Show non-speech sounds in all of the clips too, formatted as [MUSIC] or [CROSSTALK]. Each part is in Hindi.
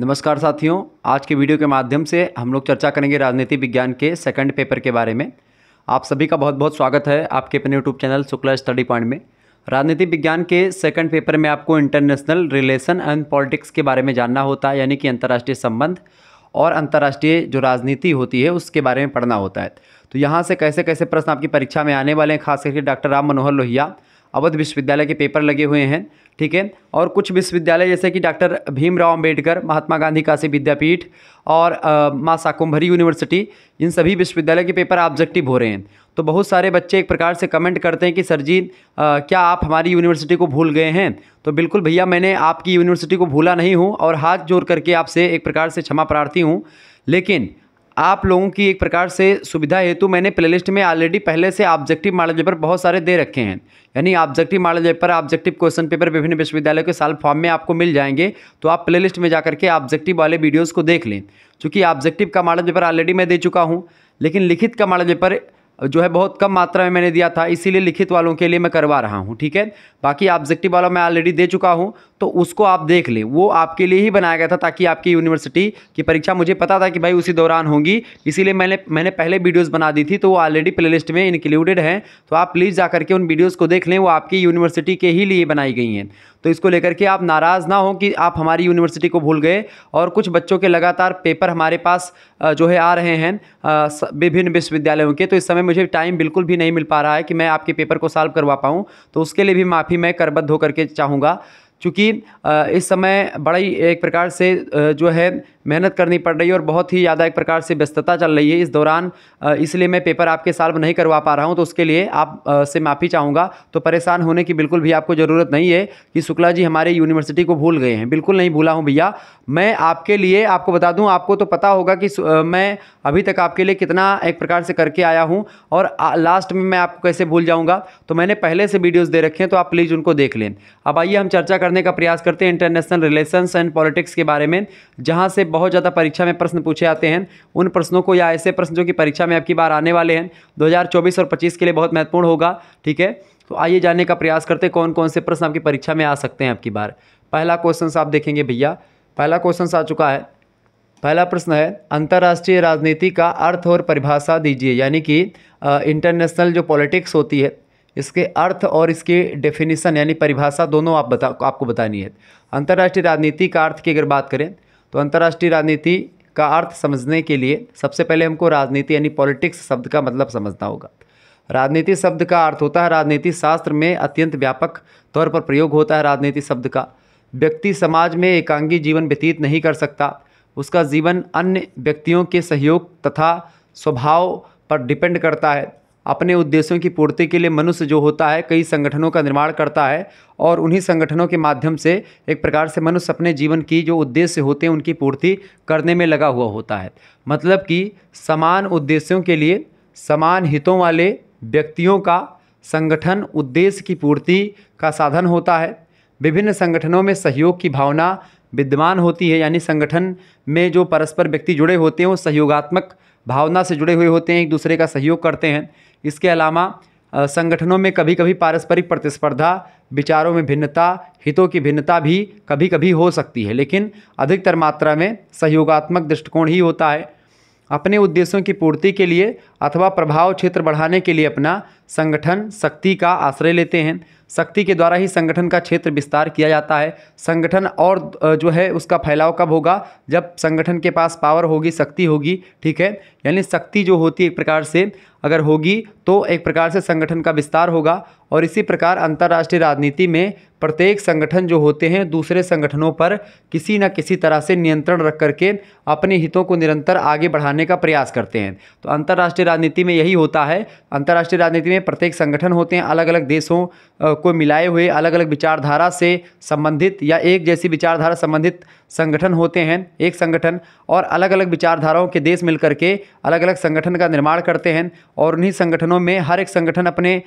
नमस्कार साथियों आज के वीडियो के माध्यम से हम लोग चर्चा करेंगे राजनीति विज्ञान के सेकंड पेपर के बारे में आप सभी का बहुत बहुत स्वागत है आपके अपने YouTube channel Shukla study point में राजनीति विज्ञान के सेकंड पेपर में आपको इंटरनेशनल रिलेशन एंड पॉलिटिक्स के बारे में जानना होता है यानी कि अंतर्राष्ट्रीय संबंध और अंतर्राष्ट्रीय जो राजनीति होती है उसके बारे में पढ़ना होता है तो यहाँ से कैसे कैसे प्रश्न आपकी परीक्षा में आने वाले हैं खास करके डॉक्टर राम मनोहर लोहिया अवध विश्वविद्यालय के पेपर लगे हुए हैं ठीक है और कुछ विश्वविद्यालय जैसे कि डॉक्टर भीमराव अंबेडकर महात्मा गांधी काशी विद्यापीठ और माँ साकुम्भरी यूनिवर्सिटी इन सभी विश्वविद्यालय के पेपर ऑब्जेक्टिव हो रहे हैं तो बहुत सारे बच्चे एक प्रकार से कमेंट करते हैं कि सर जी आ, क्या आप हमारी यूनिवर्सिटी को भूल गए हैं तो बिल्कुल भैया मैंने आपकी यूनिवर्सिटी को भूला नहीं हूँ और हाथ जोड़ करके आपसे एक प्रकार से क्षमा प्रार्थी हूँ लेकिन आप लोगों की एक प्रकार से सुविधा हेतु मैंने प्लेलिस्ट में ऑलरेडी पहले से ऑब्जेक्टिव मॉडल पेपर बहुत सारे दे रखे हैं यानी objective model paper objective question paper विभिन्न विश्वविद्यालयों के साल फॉर्म में आपको मिल जाएंगे तो आप प्ले में जाकर के ऑब्जेक्टिव वाले वीडियोज़ को देख लें चूँकि ऑब्जेक्टिव का मॉडल पेपर ऑलरेडी मैं दे चुका हूँ लेकिन लिखित का मॉडल पेपर जो है बहुत कम मात्रा में मैंने दिया था इसीलिए लिखित वालों के लिए मैं करवा रहा हूँ ठीक है बाकी ऑब्जेक्टिव वाला मैं ऑलरेडी दे चुका हूँ तो उसको आप देख लें वो आपके लिए ही बनाया गया था ताकि आपकी यूनिवर्सिटी की परीक्षा मुझे पता था कि भाई उसी दौरान होंगी इसीलिए मैंने मैंने पहले वीडियोस बना दी थी तो वो ऑलरेडी प्लेलिस्ट में इंक्लूडेड हैं तो आप प्लीज़ जा करके उन वीडियोस को देख लें वो आपकी यूनिवर्सिटी के ही लिए बनाई गई हैं तो इसको लेकर के आप नाराज़ ना हो कि आप हमारी यूनिवर्सिटी को भूल गए और कुछ बच्चों के लगातार पेपर हमारे पास जो है आ रहे हैं विभिन्न विश्वविद्यालयों के तो इस समय मुझे टाइम बिल्कुल भी नहीं मिल पा रहा है कि मैं आपके पेपर को सॉल्व करवा पाऊँ तो उसके लिए भी माफ़ी मैं करबद्ध होकर के चाहूँगा चूँकि इस समय बड़ा ही एक प्रकार से जो है मेहनत करनी पड़ रही है और बहुत ही ज़्यादा एक प्रकार से व्यस्तता चल रही है इस दौरान इसलिए मैं पेपर आपके सॉल्व नहीं करवा पा रहा हूँ तो उसके लिए आप से माफ़ी चाहूँगा तो परेशान होने की बिल्कुल भी आपको ज़रूरत नहीं है कि शुक्ला जी हमारे यूनिवर्सिटी को भूल गए हैं बिल्कुल नहीं भूला हूँ भैया मैं आपके लिए आपको बता दूँ आपको तो पता होगा कि मैं अभी तक आपके लिए कितना एक प्रकार से करके आया हूँ और लास्ट में मैं आपको कैसे भूल जाऊँगा तो मैंने पहले से वीडियोज़ दे रखे हैं तो आप प्लीज़ उनको देख लें अब आइए हम चर्चा करने का प्रयास करते हैं इंटरनेशनल रिलेशंस एंड पॉलिटिक्स के बारे में जहाँ से बहुत ज़्यादा परीक्षा में प्रश्न पूछे आते हैं उन प्रश्नों को या ऐसे प्रश्न जो कि परीक्षा में आपकी बार आने वाले हैं 2024 और 25 के लिए बहुत महत्वपूर्ण होगा ठीक है तो आइए जानने का प्रयास करते कौन कौन से प्रश्न आपकी परीक्षा में आ सकते हैं आपकी बार पहला क्वेश्चन आप देखेंगे भैया पहला क्वेश्चन आ चुका है पहला प्रश्न है अंतर्राष्ट्रीय राजनीति का अर्थ और परिभाषा दीजिए यानी कि इंटरनेशनल जो पॉलिटिक्स होती है इसके अर्थ और इसकी डेफिनेशन यानी परिभाषा दोनों आप बता आपको बतानी है अंतर्राष्ट्रीय राजनीति का अर्थ की अगर बात करें तो अंतर्राष्ट्रीय राजनीति का अर्थ समझने के लिए सबसे पहले हमको राजनीति यानी पॉलिटिक्स शब्द का मतलब समझना होगा राजनीति शब्द का अर्थ होता है राजनीति शास्त्र में अत्यंत व्यापक तौर पर प्रयोग होता है राजनीति शब्द का व्यक्ति समाज में एकांगी जीवन व्यतीत नहीं कर सकता उसका जीवन अन्य व्यक्तियों के सहयोग तथा स्वभाव पर डिपेंड करता है अपने उद्देश्यों की पूर्ति के लिए मनुष्य जो होता है कई संगठनों का निर्माण करता है और उन्हीं संगठनों के माध्यम से एक प्रकार से मनुष्य अपने जीवन की जो उद्देश्य होते हैं उनकी पूर्ति करने में लगा हुआ होता है मतलब कि समान उद्देश्यों के लिए समान हितों वाले व्यक्तियों का संगठन उद्देश्य की पूर्ति का साधन होता है विभिन्न संगठनों में सहयोग की भावना विद्यमान होती है यानी संगठन में जो परस्पर व्यक्ति जुड़े होते हैं वो सहयोगात्मक भावना से जुड़े हुए होते हैं एक दूसरे का सहयोग करते हैं इसके अलावा संगठनों में कभी कभी पारस्परिक प्रतिस्पर्धा विचारों में भिन्नता हितों की भिन्नता भी कभी कभी हो सकती है लेकिन अधिकतर मात्रा में सहयोगात्मक दृष्टिकोण ही होता है अपने उद्देश्यों की पूर्ति के लिए अथवा प्रभाव क्षेत्र बढ़ाने के लिए अपना संगठन शक्ति का आश्रय लेते हैं शक्ति के द्वारा ही संगठन का क्षेत्र विस्तार किया जाता है संगठन और जो है उसका फैलाव कब होगा जब संगठन के पास पावर होगी शक्ति होगी ठीक है यानी शक्ति जो होती है एक प्रकार से अगर होगी तो एक प्रकार से संगठन का विस्तार होगा और इसी प्रकार अंतर्राष्ट्रीय राजनीति में प्रत्येक संगठन जो होते हैं दूसरे संगठनों पर किसी न किसी तरह से नियंत्रण रख करके अपने हितों को निरंतर आगे बढ़ाने का प्रयास करते हैं तो अंतर्राष्ट्रीय राजनीति में यही होता है अंतर्राष्ट्रीय राजनीति में प्रत्येक संगठन होते हैं अलग अलग देशों को मिलाए हुए अलग अलग विचारधारा से संबंधित या एक जैसी विचारधारा संबंधित संगठन होते हैं एक संगठन और अलग अलग विचारधाराओं के देश मिलकर के अलग अलग संगठन का निर्माण करते हैं और उन्हीं संगठनों में हर एक संगठन अपने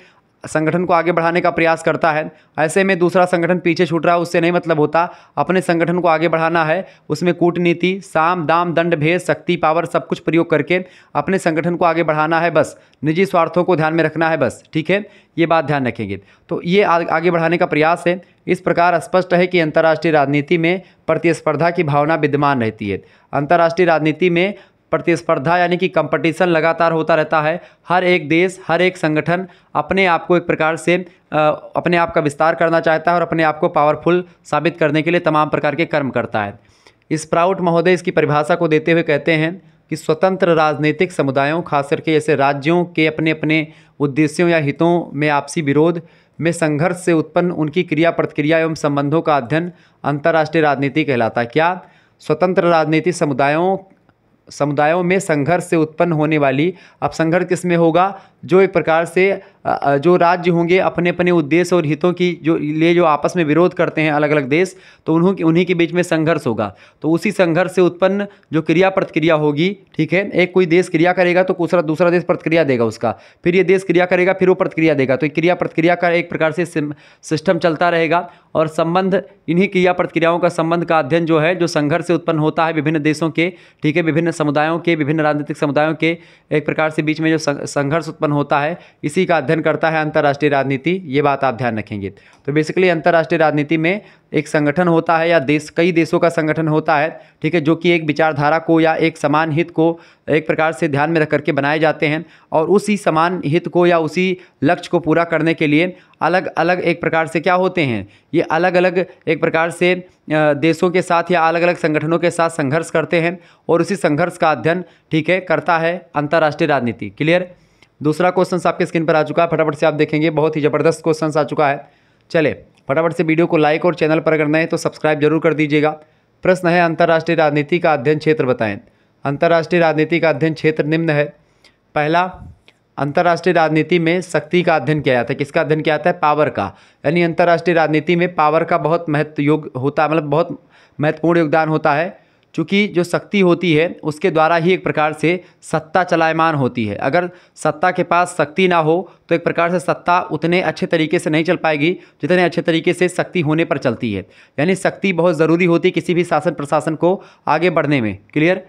संगठन को आगे बढ़ाने का प्रयास करता है ऐसे में दूसरा संगठन पीछे छूट रहा है उससे नहीं मतलब होता अपने संगठन को आगे बढ़ाना है उसमें कूटनीति साम दाम दंड भेद शक्ति पावर सब कुछ प्रयोग करके अपने संगठन को आगे बढ़ाना है बस निजी स्वार्थों को ध्यान में रखना है बस ठीक है ये बात ध्यान रखेंगे तो ये आगे बढ़ाने का प्रयास है इस प्रकार स्पष्ट है कि अंतर्राष्ट्रीय राजनीति में प्रतिस्पर्धा की भावना विद्यमान रहती है अंतर्राष्ट्रीय राजनीति में प्रतिस्पर्धा यानी कि कंपटीशन लगातार होता रहता है हर एक देश हर एक संगठन अपने आप को एक प्रकार से अपने आप का विस्तार करना चाहता है और अपने आप को पावरफुल साबित करने के लिए तमाम प्रकार के कर्म करता है इस प्राउट महोदय इसकी परिभाषा को देते हुए कहते हैं कि स्वतंत्र राजनीतिक समुदायों खास करके ऐसे राज्यों के अपने अपने उद्देश्यों या हितों में आपसी विरोध में संघर्ष से उत्पन्न उनकी क्रिया प्रतिक्रिया एवं संबंधों का अध्ययन अंतर्राष्ट्रीय राजनीति कहलाता है क्या स्वतंत्र राजनीति समुदायों समुदायों में संघर्ष से उत्पन्न होने वाली अब संघर्ष किस में होगा जो एक प्रकार से जो राज्य होंगे अपने अपने उद्देश्य और हितों की जो लिए जो आपस में विरोध करते हैं अलग अलग देश तो उन्हों की उन्हीं के बीच में संघर्ष होगा तो उसी संघर्ष से उत्पन्न जो क्रिया प्रतिक्रिया होगी ठीक है एक कोई देश क्रिया करेगा तो दूसरा दूसरा देश प्रतिक्रिया देगा उसका फिर ये देश क्रिया करेगा फिर वो प्रतिक्रिया देगा तो क्रिया प्रतिक्रिया का एक प्रकार से सिस्टम चलता रहेगा और संबंध इन्हीं क्रिया प्रतिक्रियाओं का संबंध का अध्ययन जो है जो संघर्ष से उत्पन्न होता है विभिन्न देशों के ठीक है विभिन्न समुदायों के विभिन्न राजनीतिक समुदायों के एक प्रकार से बीच में जो संघर्ष उत्पन्न उत्पन्न होता है इसी का अध्ययन करता है अंतर्राष्ट्रीय राजनीति ये बात आप ध्यान रखेंगे तो बेसिकली अंतर्राष्ट्रीय राजनीति में एक संगठन होता है या देश कई देशों का संगठन होता है ठीक है जो कि एक विचारधारा को या एक समान हित को एक प्रकार से ध्यान में रख करके बनाए जाते हैं और उसी समान हित को या उसी लक्ष्य को पूरा करने के लिए अलग अलग एक प्रकार से क्या होते हैं ये अलग अलग एक प्रकार से देशों के साथ या अलग अलग संगठनों के साथ संघर्ष करते हैं और उसी संघर्ष का अध्ययन ठीक है करता है अंतर्राष्ट्रीय राजनीति क्लियर दूसरा क्वेश्चन आपके स्क्रीन पर आ चुका है फटाफट से आप देखेंगे बहुत ही ज़बरदस्त क्वेश्चन आ चुका है चले फटाफट से वीडियो को लाइक और चैनल पर अगर है तो सब्सक्राइब जरूर कर दीजिएगा प्रश्न है अंतर्राष्ट्रीय राजनीति का अध्ययन क्षेत्र बताएं अंतर्राष्ट्रीय राजनीति का अध्ययन क्षेत्र निम्न है पहला अंतर्राष्ट्रीय राजनीति में शक्ति का अध्ययन किया जाता है किसका अध्ययन किया जाता है पावर का यानी अंतर्राष्ट्रीय राजनीति में पावर का बहुत महत्व योग होता है मतलब बहुत महत्वपूर्ण योगदान होता है चूँकि जो शक्ति होती है उसके द्वारा ही एक प्रकार से सत्ता चलायमान होती है अगर सत्ता के पास शक्ति ना हो तो एक प्रकार से सत्ता उतने अच्छे तरीके से नहीं चल पाएगी जितने अच्छे तरीके से शक्ति होने पर चलती है यानी शक्ति बहुत ज़रूरी होती किसी भी शासन प्रशासन को आगे बढ़ने में क्लियर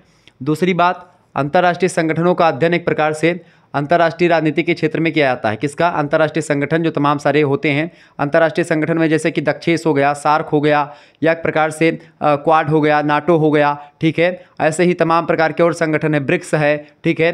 दूसरी बात अंतर्राष्ट्रीय संगठनों का अध्ययन एक प्रकार से अंतर्राष्ट्रीय राजनीति के क्षेत्र में किया जाता है किसका अंतर्राष्ट्रीय संगठन जो तमाम सारे होते हैं अंतर्राष्ट्रीय संगठन में जैसे कि दक्षेस हो गया सार्क हो गया या एक प्रकार से क्वाड हो गया नाटो हो गया ठीक है ऐसे ही तमाम प्रकार के और संगठन है ब्रिक्स है ठीक है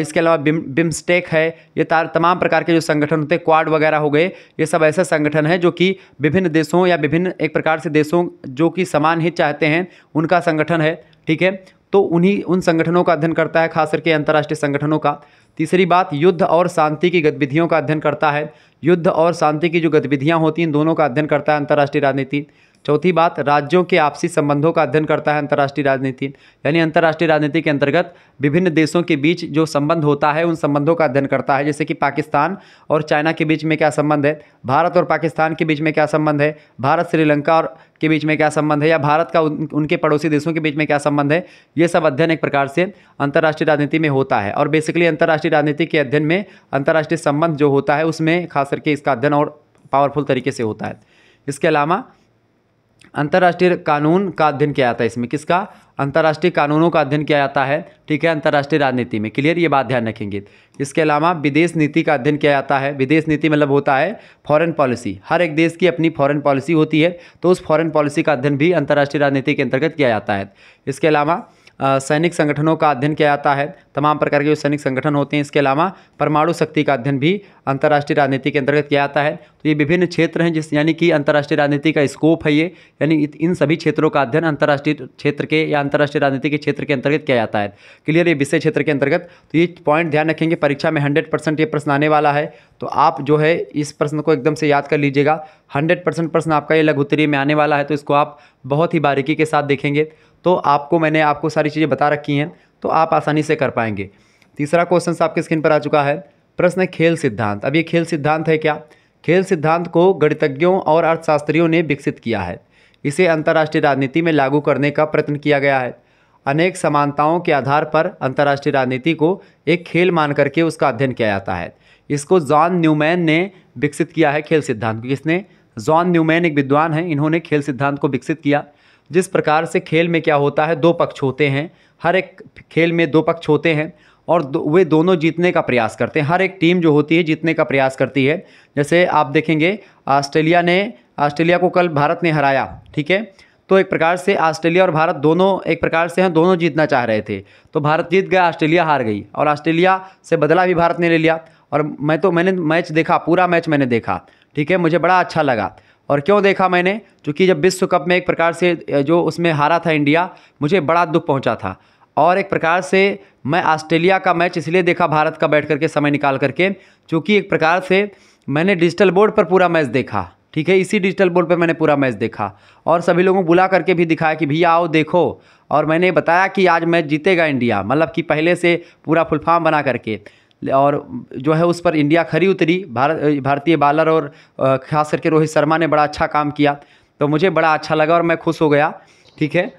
इसके अलावा बिम बिम्स्टेक है ये तार तमाम प्रकार के जो संगठन होते हैं क्वाड वगैरह हो गए ये सब ऐसे संगठन हैं जो कि विभिन्न देशों या विभिन्न एक प्रकार से देशों जो कि समान हित चाहते हैं उनका संगठन है ठीक है तो उन्हीं उन संगठनों का अध्ययन करता है खास करके अंतर्राष्ट्रीय संगठनों का तीसरी बात युद्ध और शांति की गतिविधियों का अध्ययन करता है युद्ध और शांति की जो गतिविधियाँ होती हैं दोनों का अध्ययन करता है अंतर्राष्ट्रीय राजनीति चौथी बात राज्यों के आपसी संबंधों का अध्ययन करता है अंतर्राष्ट्रीय राजनीति यानी अंतर्राष्ट्रीय राजनीति के अंतर्गत विभिन्न देशों के बीच जो संबंध होता है उन संबंधों का अध्ययन करता है जैसे कि पाकिस्तान और चाइना के बीच में क्या संबंध है भारत और पाकिस्तान के बीच में क्या संबंध है भारत श्रीलंका और के बीच में क्या संबंध है या भारत का उन, उनके पड़ोसी देशों के बीच में क्या संबंध है ये सब अध्ययन एक प्रकार से अंतर्राष्ट्रीय राजनीति में होता है और बेसिकली अंतर्राष्ट्रीय राजनीति के अध्ययन में अंतर्राष्ट्रीय संबंध जो होता है उसमें खास करके इसका अध्ययन और पावरफुल तरीके से होता है इसके अलावा अंतर्राष्ट्रीय कानून का अध्ययन किया जाता है इसमें किसका अंतर्राष्ट्रीय कानूनों का अध्ययन किया जाता है ठीक है अंतर्राष्ट्रीय राजनीति में क्लियर ये बात ध्यान रखेंगे इसके अलावा विदेश नीति का अध्ययन किया जाता है विदेश नीति मतलब होता है फॉरेन पॉलिसी हर एक देश की अपनी फॉरेन पॉलिसी होती है तो उस फॉरेन पॉलिसी का अध्ययन भी अंतर्राष्ट्रीय राजनीति के अंतर्गत किया जाता है इसके अलावा सैनिक संगठनों का अध्ययन किया जाता है तमाम प्रकार के जो सैनिक संगठन होते हैं इसके अलावा परमाणु शक्ति का अध्ययन भी अंतर्राष्ट्रीय राजनीति के अंतर्गत किया जाता है तो ये विभिन्न क्षेत्र हैं जिस यानी कि अंतर्राष्ट्रीय राजनीति का स्कोप है ये यानी इन सभी क्षेत्रों का अध्ययन अंतर्राष्ट्रीय क्षेत्र के या अंतर्राष्ट्रीय राजनीति के क्षेत्र के अंतर्गत किया जाता है क्लियर ये विषय क्षेत्र के अंतर्गत तो ये पॉइंट ध्यान रखेंगे परीक्षा में हंड्रेड परसेंट ये प्रश्न आने वाला है तो आप जो है इस प्रश्न को एकदम से याद कर लीजिएगा हंड्रेड परसेंट प्रश्न आपका ये लघुतरी में आने वाला है तो इसको आप बहुत ही बारीकी के साथ देखेंगे तो आपको मैंने आपको सारी चीज़ें बता रखी हैं तो आप आसानी से कर पाएंगे तीसरा क्वेश्चन आपके स्क्रीन पर आ चुका है प्रश्न है खेल सिद्धांत अब ये खेल सिद्धांत है क्या खेल सिद्धांत को गणितज्ञों और अर्थशास्त्रियों ने विकसित किया है इसे अंतर्राष्ट्रीय राजनीति में लागू करने का प्रयत्न किया गया है अनेक समानताओं के आधार पर अंतर्राष्ट्रीय राजनीति को एक खेल मान करके उसका अध्ययन किया जाता है इसको जॉन न्यूमैन ने विकसित किया है खेल सिद्धांत किसने जॉन न्यूमैन एक विद्वान हैं इन्होंने खेल सिद्धांत को विकसित किया जिस प्रकार से खेल में क्या होता है दो पक्ष होते हैं हर एक खेल में दो पक्ष होते हैं और दो, वे दोनों जीतने का प्रयास करते हैं हर एक टीम जो होती है जीतने का प्रयास करती है जैसे आप देखेंगे ऑस्ट्रेलिया ने ऑस्ट्रेलिया को कल भारत ने हराया ठीक है तो एक प्रकार से ऑस्ट्रेलिया और भारत दोनों एक प्रकार से हैं दोनों जीतना चाह रहे थे तो भारत जीत गया ऑस्ट्रेलिया हार गई और ऑस्ट्रेलिया से बदला भी भारत ने ले लिया और मैं तो मैंने मैच देखा पूरा मैच मैंने देखा ठीक है मुझे बड़ा अच्छा लगा और क्यों देखा मैंने क्योंकि जब विश्व कप में एक प्रकार से जो उसमें हारा था इंडिया मुझे बड़ा दुख पहुंचा था और एक प्रकार से मैं ऑस्ट्रेलिया का मैच इसलिए देखा भारत का बैठ करके समय निकाल करके क्योंकि एक प्रकार से मैंने डिजिटल बोर्ड पर पूरा मैच देखा ठीक है इसी डिजिटल बोर्ड पर मैंने पूरा मैच देखा और सभी लोगों को बुला करके भी दिखाया कि भैया आओ देखो और मैंने बताया कि आज मैच जीतेगा इंडिया मतलब कि पहले से पूरा फुलफार्म बना करके और जो है उस पर इंडिया खरी उतरी भारत भारतीय बॉलर और ख़ास करके रोहित शर्मा ने बड़ा अच्छा काम किया तो मुझे बड़ा अच्छा लगा और मैं खुश हो गया ठीक है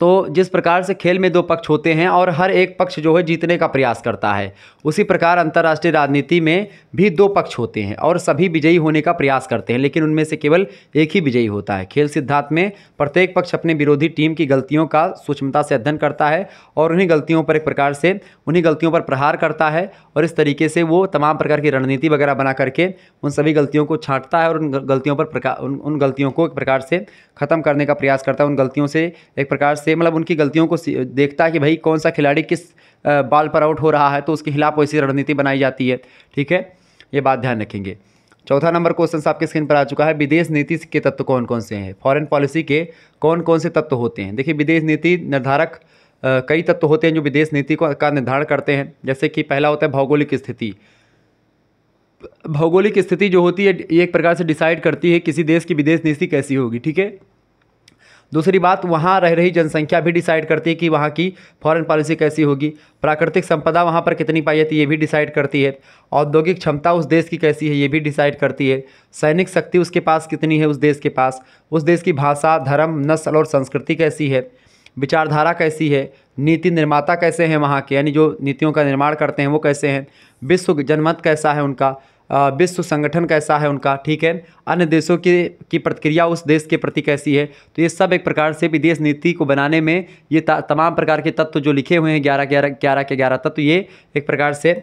तो जिस प्रकार से खेल में दो पक्ष होते हैं और हर एक पक्ष जो है जीतने का प्रयास करता है उसी प्रकार अंतर्राष्ट्रीय राजनीति में भी दो पक्ष होते हैं और सभी विजयी होने का प्रयास करते हैं लेकिन उनमें से केवल एक ही विजयी होता है खेल सिद्धांत में प्रत्येक पक्ष अपने विरोधी टीम की गलतियों का सूक्ष्मता से अध्ययन करता है और उन्हीं गलतियों पर एक प्रकार से उन्हीं गलतियों पर प्रहार करता है और इस तरीके से वो तमाम प्रकार की रणनीति वगैरह बना करके उन सभी गलतियों को छाँटता है और उन गलतियों पर प्रकार उन गलतियों को एक प्रकार से ख़त्म करने का प्रयास करता है उन गलतियों से एक प्रकार से से मतलब उनकी गलतियों को देखता है कि भाई कौन सा खिलाड़ी किस बॉल पर आउट हो रहा है तो उसके खिलाफ वैसी रणनीति बनाई जाती है ठीक है ये बात ध्यान रखेंगे चौथा नंबर क्वेश्चन आपके स्क्रीन पर आ चुका है विदेश नीति के तत्व कौन कौन से हैं फॉरेन पॉलिसी के कौन कौन से तत्व होते हैं देखिए विदेश नीति निर्धारक कई तत्व होते हैं जो विदेश नीति को का निर्धारण करते हैं जैसे कि पहला होता है भौगोलिक स्थिति भौगोलिक स्थिति जो होती है ये एक प्रकार से डिसाइड करती है किसी देश की विदेश नीति कैसी होगी ठीक है दूसरी बात वहाँ रह रही जनसंख्या भी डिसाइड करती है कि वहाँ की फॉरेन पॉलिसी कैसी होगी प्राकृतिक संपदा वहाँ पर कितनी पाई जाती है ये भी डिसाइड करती है औद्योगिक क्षमता उस देश की कैसी है ये भी डिसाइड करती है सैनिक शक्ति उसके पास कितनी है उस देश के पास उस देश की भाषा धर्म नस्ल और संस्कृति कैसी है विचारधारा कैसी है नीति निर्माता कैसे हैं वहाँ के यानी जो नीतियों का निर्माण करते हैं वो कैसे हैं विश्व जनमत कैसा है उनका विश्व संगठन कैसा है उनका ठीक है अन्य देशों के की प्रतिक्रिया उस देश के प्रति कैसी है तो ये सब एक प्रकार से विदेश नीति को बनाने में ये तमाम प्रकार के तत्व जो लिखे हुए हैं ग्यारह ग्यारह ग्यारह के ग्यारह तत्व ये एक प्रकार से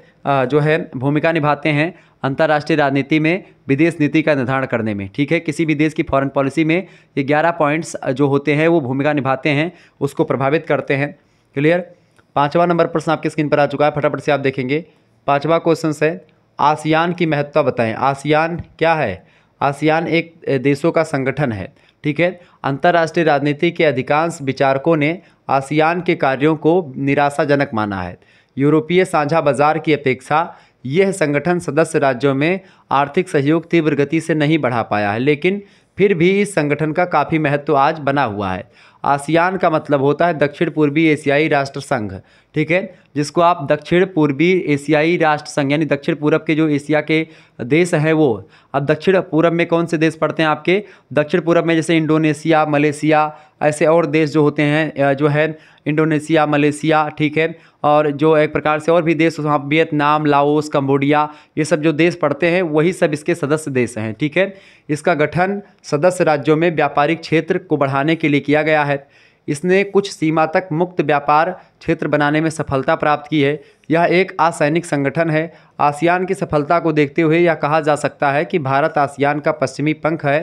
जो है भूमिका निभाते हैं अंतर्राष्ट्रीय राजनीति में विदेश नीति का निर्धारण करने में ठीक है किसी भी देश की फ़ॉरन पॉलिसी में ये ग्यारह पॉइंट्स जो होते हैं वो भूमिका निभाते हैं उसको प्रभावित करते हैं क्लियर पाँचवा नंबर प्रश्न आपकी स्क्रीन पर आ चुका है फटाफट से आप देखेंगे पाँचवा क्वेश्चन है आसियान की महत्ता बताएं आसियान क्या है आसियान एक देशों का संगठन है ठीक है अंतर्राष्ट्रीय राजनीति के अधिकांश विचारकों ने आसियान के कार्यों को निराशाजनक माना है यूरोपीय साझा बाजार की अपेक्षा यह संगठन सदस्य राज्यों में आर्थिक सहयोग तीव्र गति से नहीं बढ़ा पाया है लेकिन फिर भी इस संगठन का काफ़ी महत्व आज बना हुआ है आसियान का मतलब होता है दक्षिण पूर्वी एशियाई राष्ट्र संघ ठीक है जिसको आप दक्षिण पूर्वी एशियाई राष्ट्र संघ यानी दक्षिण पूर्व के जो एशिया के देश हैं वो अब दक्षिण पूर्व में कौन से देश पड़ते हैं आपके दक्षिण पूर्व में जैसे इंडोनेशिया मलेशिया ऐसे और देश जो होते हैं जो है इंडोनेशिया मलेशिया ठीक है और जो एक प्रकार से और भी देश वहाँ वियतनाम लाओस कम्बोडिया ये सब जो देश पड़ते हैं वही सब इसके सदस्य देश हैं ठीक है इसका गठन सदस्य राज्यों में व्यापारिक क्षेत्र को बढ़ाने के लिए किया गया है है इसने कुछ सीमा तक मुक्त व्यापार क्षेत्र बनाने में सफलता प्राप्त की है यह एक असैनिक संगठन है आसियान की सफलता को देखते हुए यह कहा जा सकता है कि भारत आसियान का पश्चिमी पंख है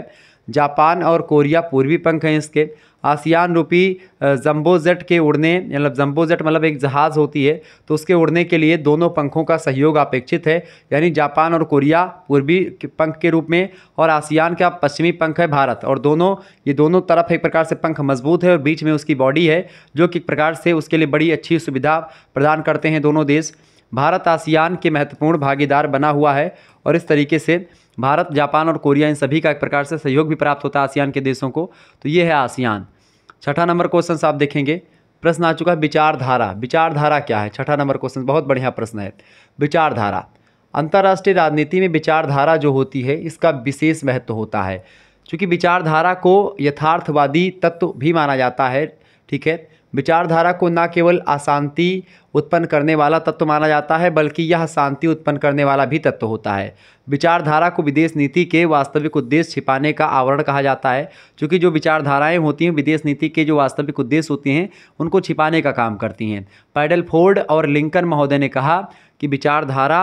जापान और कोरिया पूर्वी पंख हैं इसके आसियान रूपी जम्बोजेट के उड़ने मतलब जम्बोजेट मतलब एक जहाज़ होती है तो उसके उड़ने के लिए दोनों पंखों का सहयोग अपेक्षित है यानी जापान और कोरिया पूर्वी पंख के रूप में और आसियान का पश्चिमी पंख है भारत और दोनों ये दोनों तरफ एक प्रकार से पंख मजबूत है और बीच में उसकी बॉडी है जो कि एक प्रकार से उसके लिए बड़ी अच्छी सुविधा प्रदान करते हैं दोनों देश भारत आसियान के महत्वपूर्ण भागीदार बना हुआ है और इस तरीके से भारत जापान और कोरिया इन सभी का एक प्रकार से सहयोग भी प्राप्त होता है आसियान के देशों को तो ये है आसियान छठा नंबर क्वेश्चन आप देखेंगे प्रश्न आ चुका है विचारधारा विचारधारा क्या है छठा नंबर क्वेश्चन बहुत बढ़िया प्रश्न है विचारधारा अंतर्राष्ट्रीय राजनीति में विचारधारा जो होती है इसका विशेष महत्व होता है क्योंकि विचारधारा को यथार्थवादी तत्व भी माना जाता है ठीक है विचारधारा को न केवल अशांति उत्पन्न करने वाला तत्व माना जाता है बल्कि यह शांति उत्पन्न करने वाला भी तत्व होता है विचारधारा को विदेश नीति के वास्तविक उद्देश्य छिपाने का आवरण कहा जाता है क्योंकि जो विचारधाराएं होती हैं विदेश नीति के जो वास्तविक उद्देश्य होते हैं उनको छिपाने का काम करती हैं पैडल फोर्ड और लिंकन महोदय ने कहा कि विचारधारा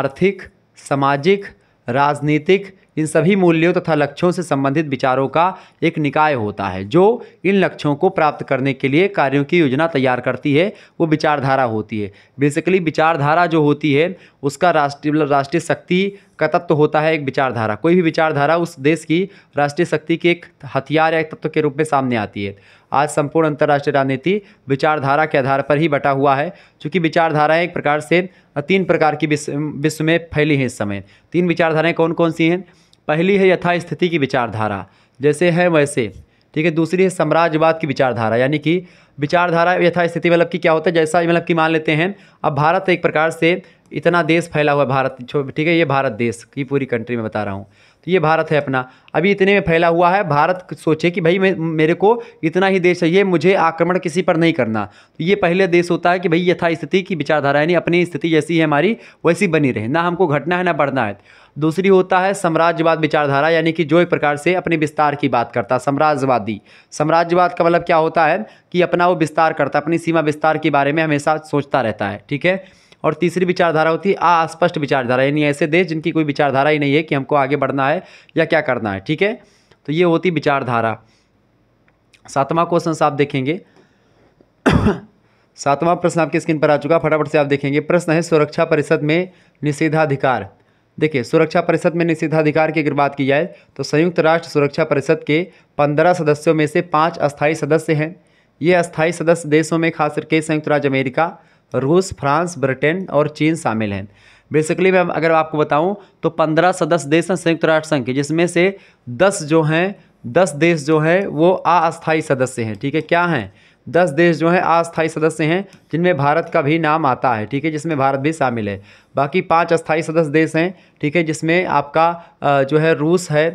आर्थिक सामाजिक राजनीतिक इन सभी मूल्यों तथा लक्ष्यों से संबंधित विचारों का एक निकाय होता है जो इन लक्ष्यों को प्राप्त करने के लिए कार्यों की योजना तैयार करती है वो विचारधारा होती है बेसिकली विचारधारा जो होती है उसका राष्ट्रीय मतलब राष्ट्रीय शक्ति का तत्व होता है एक विचारधारा कोई भी विचारधारा उस देश की राष्ट्रीय शक्ति के एक हथियार या एक तत्व के रूप में सामने आती है आज संपूर्ण अंतर्राष्ट्रीय राजनीति विचारधारा के आधार पर ही बटा हुआ है क्योंकि विचारधाराएं एक प्रकार से तीन प्रकार की विश्व विश्व में फैली हैं इस समय तीन विचारधाराएं कौन कौन सी हैं पहली है यथास्थिति की विचारधारा जैसे है वैसे ठीक है दूसरी है साम्राज्यवाद की विचारधारा यानी कि विचारधारा यथास्थिति मतलब कि क्या होता है जैसा मतलब कि मान लेते हैं अब भारत एक प्रकार से इतना देश फैला हुआ है भारत ठीक है ये भारत देश की पूरी कंट्री में बता रहा हूँ तो ये भारत है अपना अभी इतने में फैला हुआ है भारत सोचे कि भाई मेरे को इतना ही देश चाहिए मुझे आक्रमण किसी पर नहीं करना तो ये पहले देश होता है कि भाई यथास्थिति की विचारधारा यानी अपनी स्थिति जैसी है हमारी वैसी बनी रहे ना हमको घटना है ना बढ़ना है दूसरी होता है साम्राज्यवाद विचारधारा यानी कि जो एक प्रकार से अपने विस्तार की बात करता साम्राज्यवादी साम्राज्यवाद का मतलब क्या होता है कि अपना वो विस्तार करता अपनी सीमा विस्तार के बारे में हमेशा सोचता रहता है ठीक है और तीसरी विचारधारा होती है अस्पष्ट विचारधारा यानी ऐसे देश जिनकी कोई विचारधारा ही नहीं है कि हमको आगे बढ़ना है या क्या करना है ठीक है तो ये होती विचारधारा सातवां क्वेश्चन आप देखेंगे सातवां प्रश्न आपकी स्क्रीन पर आ चुका फटाफट से आप देखेंगे प्रश्न है सुरक्षा परिषद में निषेधाधिकार देखिए सुरक्षा परिषद में निषेधाधिकार की अगर बात की जाए तो संयुक्त राष्ट्र सुरक्षा परिषद के पंद्रह सदस्यों में से पाँच अस्थायी सदस्य हैं ये अस्थायी सदस्य देशों में खास करके संयुक्त राज्य अमेरिका रूस फ्रांस ब्रिटेन और चीन शामिल हैं बेसिकली मैं अगर आपको बताऊं तो पंद्रह सदस्य देश हैं संयुक्त राष्ट्र संघ के जिसमें से दस जो हैं दस देश जो हैं वो अस्थायी सदस्य हैं ठीक है क्या हैं दस देश जो हैं अस्थायी सदस्य हैं जिनमें भारत का भी नाम आता है ठीक है जिसमें भारत भी शामिल है बाकी पांच अस्थायी सदस्य देश हैं ठीक है जिसमें आपका जो है रूस है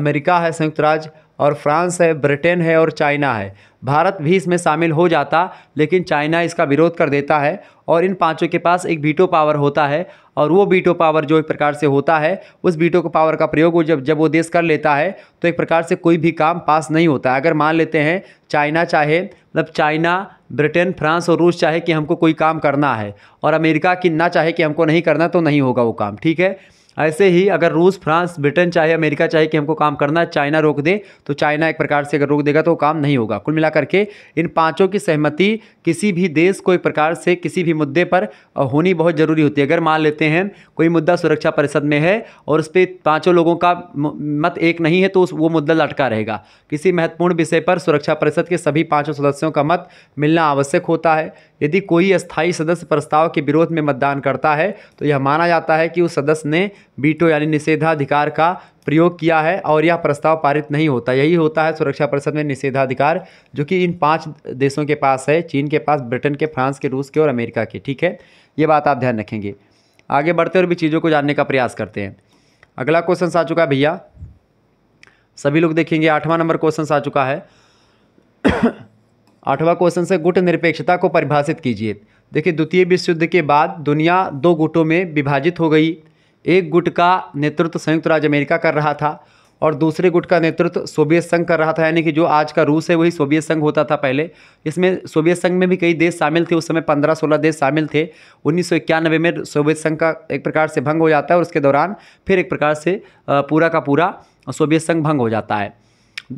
अमेरिका है संयुक्त राज्य और फ्रांस है ब्रिटेन है और चाइना है भारत भी इसमें शामिल हो जाता लेकिन चाइना इसका विरोध कर देता है और इन पांचों के पास एक बीटो पावर होता है और वो बीटो पावर जो एक प्रकार से होता है उस बीटो को पावर का प्रयोग वो जब जब वो देश कर लेता है तो एक प्रकार से कोई भी काम पास नहीं होता अगर मान लेते हैं चाइना चाहे मतलब चाइना ब्रिटेन फ्रांस और रूस चाहे कि हमको कोई काम करना है और अमेरिका की ना चाहे कि हमको नहीं करना तो नहीं होगा वो काम ठीक है ऐसे ही अगर रूस फ्रांस ब्रिटेन चाहे अमेरिका चाहे कि हमको काम करना है चाइना रोक दे तो चाइना एक प्रकार से अगर रोक देगा तो काम नहीं होगा कुल मिलाकर के इन पाँचों की सहमति किसी भी देश को एक प्रकार से किसी भी मुद्दे पर होनी बहुत ज़रूरी होती है अगर मान लेते हैं कोई मुद्दा सुरक्षा परिषद में है और उस पर पाँचों लोगों का मत एक नहीं है तो उस वो मुद्दा लटका रहेगा किसी महत्वपूर्ण विषय पर सुरक्षा परिषद के सभी पाँचों सदस्यों का मत मिलना आवश्यक होता है यदि कोई अस्थायी सदस्य प्रस्ताव के विरोध में मतदान करता है तो यह माना जाता है कि उस सदस्य ने बीटो यानी निषेधाधिकार का प्रयोग किया है और यह प्रस्ताव पारित नहीं होता यही होता है सुरक्षा परिषद में निषेधाधिकार जो कि इन पांच देशों के पास है चीन के पास ब्रिटेन के फ्रांस के रूस के और अमेरिका के ठीक है ये बात आप ध्यान रखेंगे आगे बढ़ते और भी चीज़ों को जानने का प्रयास करते हैं अगला क्वेश्चन आ चुका है भैया सभी लोग देखेंगे आठवां नंबर क्वेश्चन आ चुका है आठवां क्वेश्चन से गुट निरपेक्षता को परिभाषित कीजिए देखिए द्वितीय विश्व युद्ध के बाद दुनिया दो गुटों में विभाजित हो गई एक गुट का नेतृत्व संयुक्त राज्य अमेरिका कर रहा था और दूसरे गुट का नेतृत्व सोवियत संघ कर रहा था यानी कि जो आज का रूस है वही सोवियत संघ होता था पहले इसमें सोवियत संघ में भी कई देश शामिल थे उस समय पंद्रह सोलह देश शामिल थे उन्नीस में सोवियत संघ का एक प्रकार से भंग हो जाता है और उसके दौरान फिर एक प्रकार से पूरा का पूरा सोवियत संघ भंग हो जाता है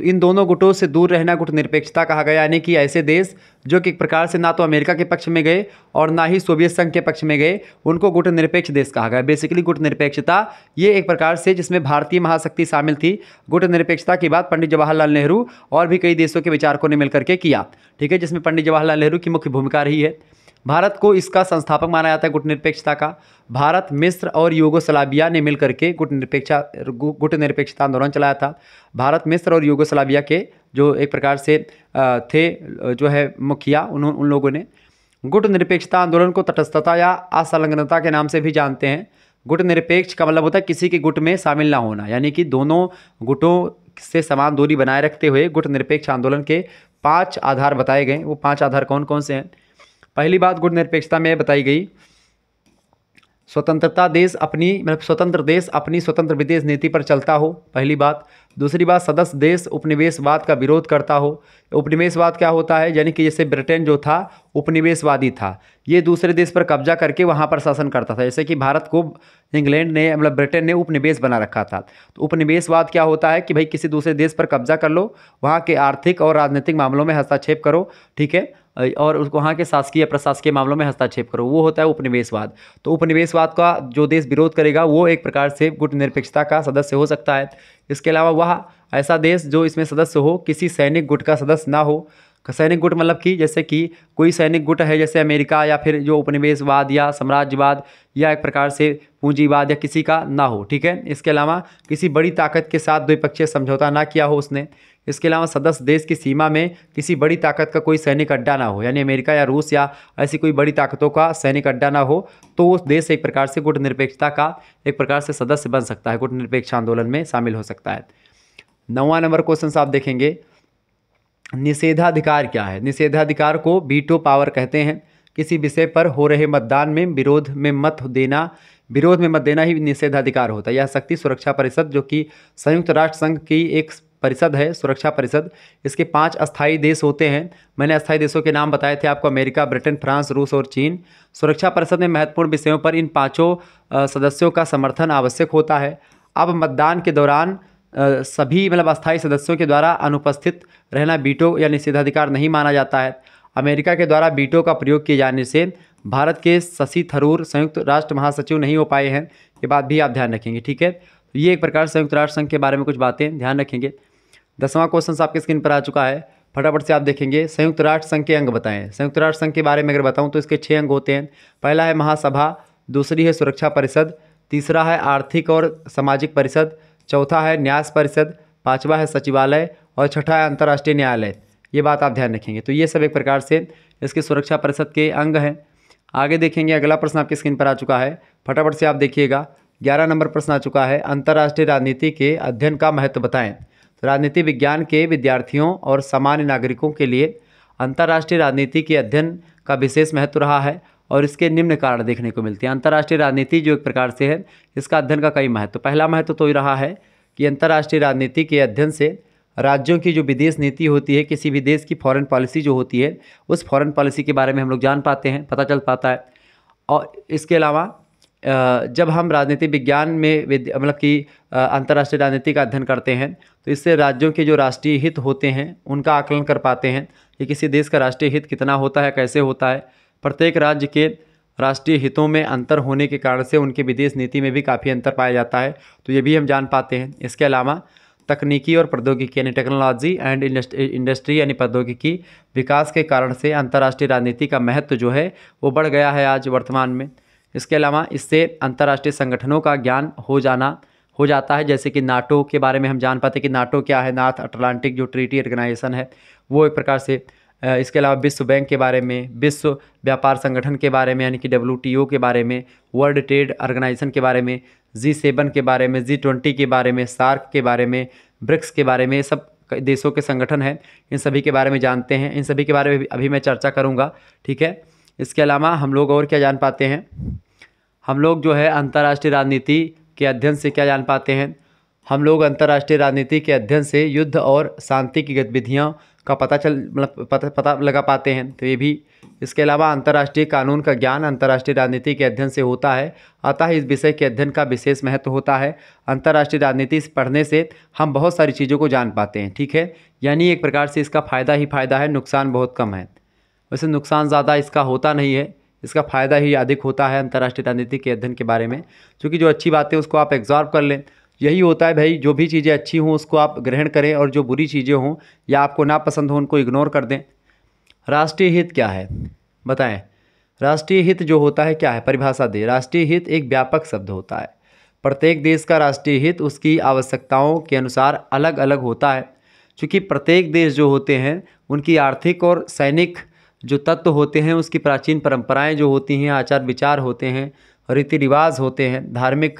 इन दोनों गुटों से दूर रहना गुट निरपेक्षता कहा गया यानी कि ऐसे देश जो कि एक प्रकार से ना तो अमेरिका के पक्ष में गए और ना ही सोवियत संघ के पक्ष में गए उनको गुट निरपेक्ष देश कहा गया बेसिकली गुट निरपेक्षता ये एक प्रकार से जिसमें भारतीय महाशक्ति शामिल थी गुट निरपेक्षता की बात पंडित जवाहरलाल नेहरू और भी कई देशों के विचारकों ने मिलकर के किया ठीक है जिसमें पंडित जवाहरलाल नेहरू की मुख्य भूमिका रही है भारत को इसका संस्थापक माना जाता है गुटनिरपेक्षता का भारत मिस्र और योगोसलाबिया ने मिलकर के गुटनिरपेक्षा गुटनिरपेक्षता आंदोलन चलाया था भारत मिस्र और योगोसलाबिया के जो एक प्रकार से थे जो है मुखिया उन उन लोगों ने गुट निरपेक्षता आंदोलन को तटस्थता या असंलग्नता के नाम से भी जानते हैं गुट निरपेक्ष का मतलब होता है किसी के गुट में शामिल ना होना यानी कि दोनों गुटों से समान दूरी बनाए रखते हुए गुट आंदोलन के पाँच आधार बताए गए वो पाँच आधार कौन कौन से हैं पहली बात गुण निरपेक्षता में बताई गई स्वतंत्रता देश अपनी मतलब स्वतंत्र देश अपनी स्वतंत्र विदेश नीति पर चलता हो पहली बात दूसरी बात सदस्य देश उपनिवेशवाद का विरोध करता हो उपनिवेशवाद क्या होता है यानी कि जैसे ब्रिटेन जो था उपनिवेशवादी था ये दूसरे देश पर कब्जा करके वहाँ पर शासन करता था जैसे कि भारत को इंग्लैंड ने मतलब ब्रिटेन ने उपनिवेश बना रखा था तो उपनिवेशवाद क्या होता है कि भाई किसी दूसरे देश पर कब्जा कर लो वहाँ के आर्थिक और राजनीतिक मामलों में हस्तक्षेप करो ठीक है और उसको वहाँ के शासकीय प्रशासकीय मामलों में हस्तक्षेप करो वो होता है उपनिवेशवाद तो उपनिवेशवाद का जो देश विरोध करेगा वो एक प्रकार से गुट निरपेक्षता का सदस्य हो सकता है इसके अलावा वह ऐसा देश जो इसमें सदस्य हो किसी सैनिक गुट का सदस्य ना हो सैनिक गुट मतलब कि जैसे कि कोई सैनिक गुट है जैसे अमेरिका या फिर जो उपनिवेशवाद या साम्राज्यवाद या एक प्रकार से पूंजीवाद या किसी का ना हो ठीक है इसके अलावा किसी बड़ी ताकत के साथ द्विपक्षीय समझौता ना किया हो उसने इसके अलावा सदस्य देश की सीमा में किसी बड़ी ताकत का कोई सैनिक अड्डा ना हो यानी अमेरिका या रूस या ऐसी कोई बड़ी ताकतों का सैनिक अड्डा ना हो तो वो देश एक प्रकार से गुटनिरपेक्षता का एक प्रकार से सदस्य बन सकता है गुटनिरपेक्ष आंदोलन में शामिल हो सकता है नौवा नंबर क्वेश्चन आप देखेंगे निषेधाधिकार क्या है निषेधाधिकार को बीटो पावर कहते हैं किसी विषय पर हो रहे मतदान में विरोध में मत देना विरोध में मत देना ही निषेधाधिकार होता है यह शक्ति सुरक्षा परिषद जो कि संयुक्त राष्ट्र संघ की एक परिषद है सुरक्षा परिषद इसके पांच अस्थायी देश होते हैं मैंने अस्थायी देशों के नाम बताए थे आपको अमेरिका ब्रिटेन फ्रांस रूस और चीन सुरक्षा परिषद में महत्वपूर्ण विषयों पर इन पाँचों सदस्यों का समर्थन आवश्यक होता है अब मतदान के दौरान सभी मतलब अस्थायी सदस्यों के द्वारा अनुपस्थित रहना बीटो या निषेधाधिकार नहीं माना जाता है अमेरिका के द्वारा बीटो का प्रयोग किए जाने से भारत के शशि थरूर संयुक्त राष्ट्र महासचिव नहीं हो पाए हैं ये बात भी आप ध्यान रखेंगे ठीक है तो ये एक प्रकार संयुक्त राष्ट्र संघ के बारे में कुछ बातें ध्यान रखेंगे दसवां क्वेश्चन आपके स्क्रीन पर आ चुका है फटाफट से आप देखेंगे संयुक्त राष्ट्र संघ के अंग बताएं संयुक्त राष्ट्र संघ के बारे में अगर बताऊं तो इसके छः अंग होते हैं पहला है महासभा दूसरी है सुरक्षा परिषद तीसरा है आर्थिक और सामाजिक परिषद चौथा है न्यास परिषद पाँचवा है सचिवालय और छठा है अंतर्राष्ट्रीय न्यायालय ये बात आप ध्यान रखेंगे तो ये सब एक प्रकार से इसके सुरक्षा परिषद के अंग हैं आगे देखेंगे अगला प्रश्न आपकी स्क्रीन पर आ चुका है फटाफट से आप देखिएगा ग्यारह नंबर प्रश्न आ चुका है अंतर्राष्ट्रीय राजनीति के अध्ययन का महत्व बताएँ राजनीति विज्ञान के विद्यार्थियों और सामान्य नागरिकों के लिए अंतर्राष्ट्रीय राजनीति के अध्ययन का विशेष महत्व रहा है और इसके निम्न कारण देखने को मिलते हैं अंतर्राष्ट्रीय राजनीति जो एक प्रकार से है इसका अध्ययन का कई महत्व पहला महत्व तो ये रहा है कि अंतर्राष्ट्रीय राजनीति के अध्ययन से राज्यों की जो विदेश नीति होती है किसी भी देश की फॉरेन पॉलिसी जो होती है उस फॉरेन पॉलिसी के बारे में हम लोग जान पाते हैं पता चल पाता है और इसके अलावा जब हम राजनीति विज्ञान में मतलब कि अंतर्राष्ट्रीय राजनीति का अध्ययन करते हैं तो इससे राज्यों के जो राष्ट्रीय हित होते हैं उनका आकलन कर पाते हैं कि किसी देश का राष्ट्रीय हित कितना होता है कैसे होता है प्रत्येक राज्य के राष्ट्रीय हितों में अंतर होने के कारण से उनके विदेश नीति में भी काफ़ी अंतर पाया जाता है तो ये भी हम जान पाते हैं इसके अलावा तकनीकी और प्रौद्योगिकी यानी टेक्नोलॉजी एंड इंडस्ट्री यानी प्रौद्योगिकी विकास के कारण से अंतर्राष्ट्रीय राजनीति का महत्व जो है वो बढ़ गया है आज वर्तमान में इसके अलावा इससे अंतर्राष्ट्रीय संगठनों का ज्ञान हो जाना हो जाता है जैसे कि नाटो के बारे में हम जान पाते कि नाटो क्या है नॉर्थ अटलांटिक जो ट्रीटी ऑर्गेनाइजेशन है वो एक प्रकार से इसके अलावा विश्व बैंक के बारे में विश्व व्यापार संगठन के बारे में यानी कि डब्ल्यू के बारे में वर्ल्ड ट्रेड ऑर्गेनाइजेशन के बारे में जी सेवन के बारे में जी ट्वेंटी के बारे में सार्क के बारे में ब्रिक्स के बारे में ये सब देशों के संगठन हैं इन सभी के बारे में जानते हैं इन सभी के बारे में अभी मैं चर्चा करूँगा ठीक है इसके अलावा हम लोग और क्या जान पाते हैं हम लोग जो है अंतर्राष्ट्रीय राजनीति के अध्ययन से क्या जान पाते हैं हम लोग अंतर्राष्ट्रीय राजनीति के अध्ययन से युद्ध और शांति की गतिविधियों का पता चल मतलब पता पता लगा पाते हैं तो ये भी इसके अलावा अंतर्राष्ट्रीय कानून का ज्ञान अंतर्राष्ट्रीय राजनीति के अध्ययन से होता है अतः इस विषय के अध्ययन का विशेष महत्व होता है अंतर्राष्ट्रीय राजनीति पढ़ने से हम बहुत सारी चीज़ों को जान पाते हैं ठीक है यानी एक प्रकार से इसका फ़ायदा ही फ़ायदा है नुकसान बहुत कम है वैसे नुकसान ज़्यादा इसका होता नहीं है इसका फ़ायदा ही अधिक होता है अंतर्राष्ट्रीय राजनीति के अध्ययन के बारे में क्योंकि जो अच्छी बातें उसको आप एग्जॉर्व कर लें यही होता है भाई जो भी चीज़ें अच्छी हों उसको आप ग्रहण करें और जो बुरी चीज़ें हों या आपको नापसंद हों उनको इग्नोर कर दें राष्ट्रीय हित क्या है बताएं राष्ट्रीय हित जो होता है क्या है परिभाषा दे राष्ट्रीय हित एक व्यापक शब्द होता है प्रत्येक देश का राष्ट्रीय हित उसकी आवश्यकताओं के अनुसार अलग अलग होता है क्योंकि प्रत्येक देश जो होते हैं उनकी आर्थिक और सैनिक जो तत्व होते हैं उसकी प्राचीन परंपराएं जो होती हैं आचार विचार होते हैं रीति रिवाज होते हैं धार्मिक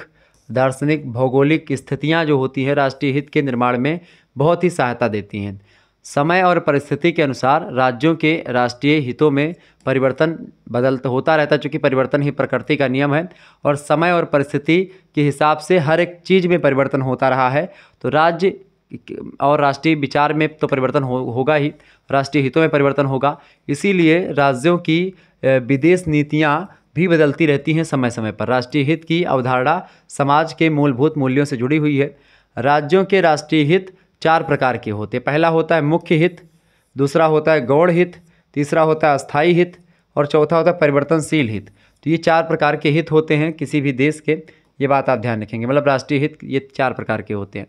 दार्शनिक भौगोलिक स्थितियाँ जो होती हैं राष्ट्रीय हित के निर्माण में बहुत ही सहायता देती हैं समय और परिस्थिति के अनुसार राज्यों के राष्ट्रीय हितों में परिवर्तन बदलता होता रहता है चूँकि परिवर्तन ही प्रकृति का नियम है और समय और परिस्थिति के हिसाब से हर एक चीज़ में परिवर्तन होता रहा है तो राज्य और राष्ट्रीय विचार में तो परिवर्तन हो होगा ही राष्ट्रीय हितों में परिवर्तन होगा इसीलिए राज्यों की विदेश नीतियाँ भी बदलती रहती हैं समय समय पर राष्ट्रीय हित की अवधारणा समाज के मूलभूत मूल्यों से जुड़ी हुई है राज्यों के राष्ट्रीय हित चार प्रकार के होते हैं पहला होता है मुख्य हित दूसरा होता है गौड़ हित तीसरा होता है अस्थाई हित और चौथा होता है परिवर्तनशील हित तो ये चार प्रकार के हित होते हैं किसी भी देश के ये बात आप ध्यान रखेंगे मतलब राष्ट्रीय हित ये चार प्रकार के होते हैं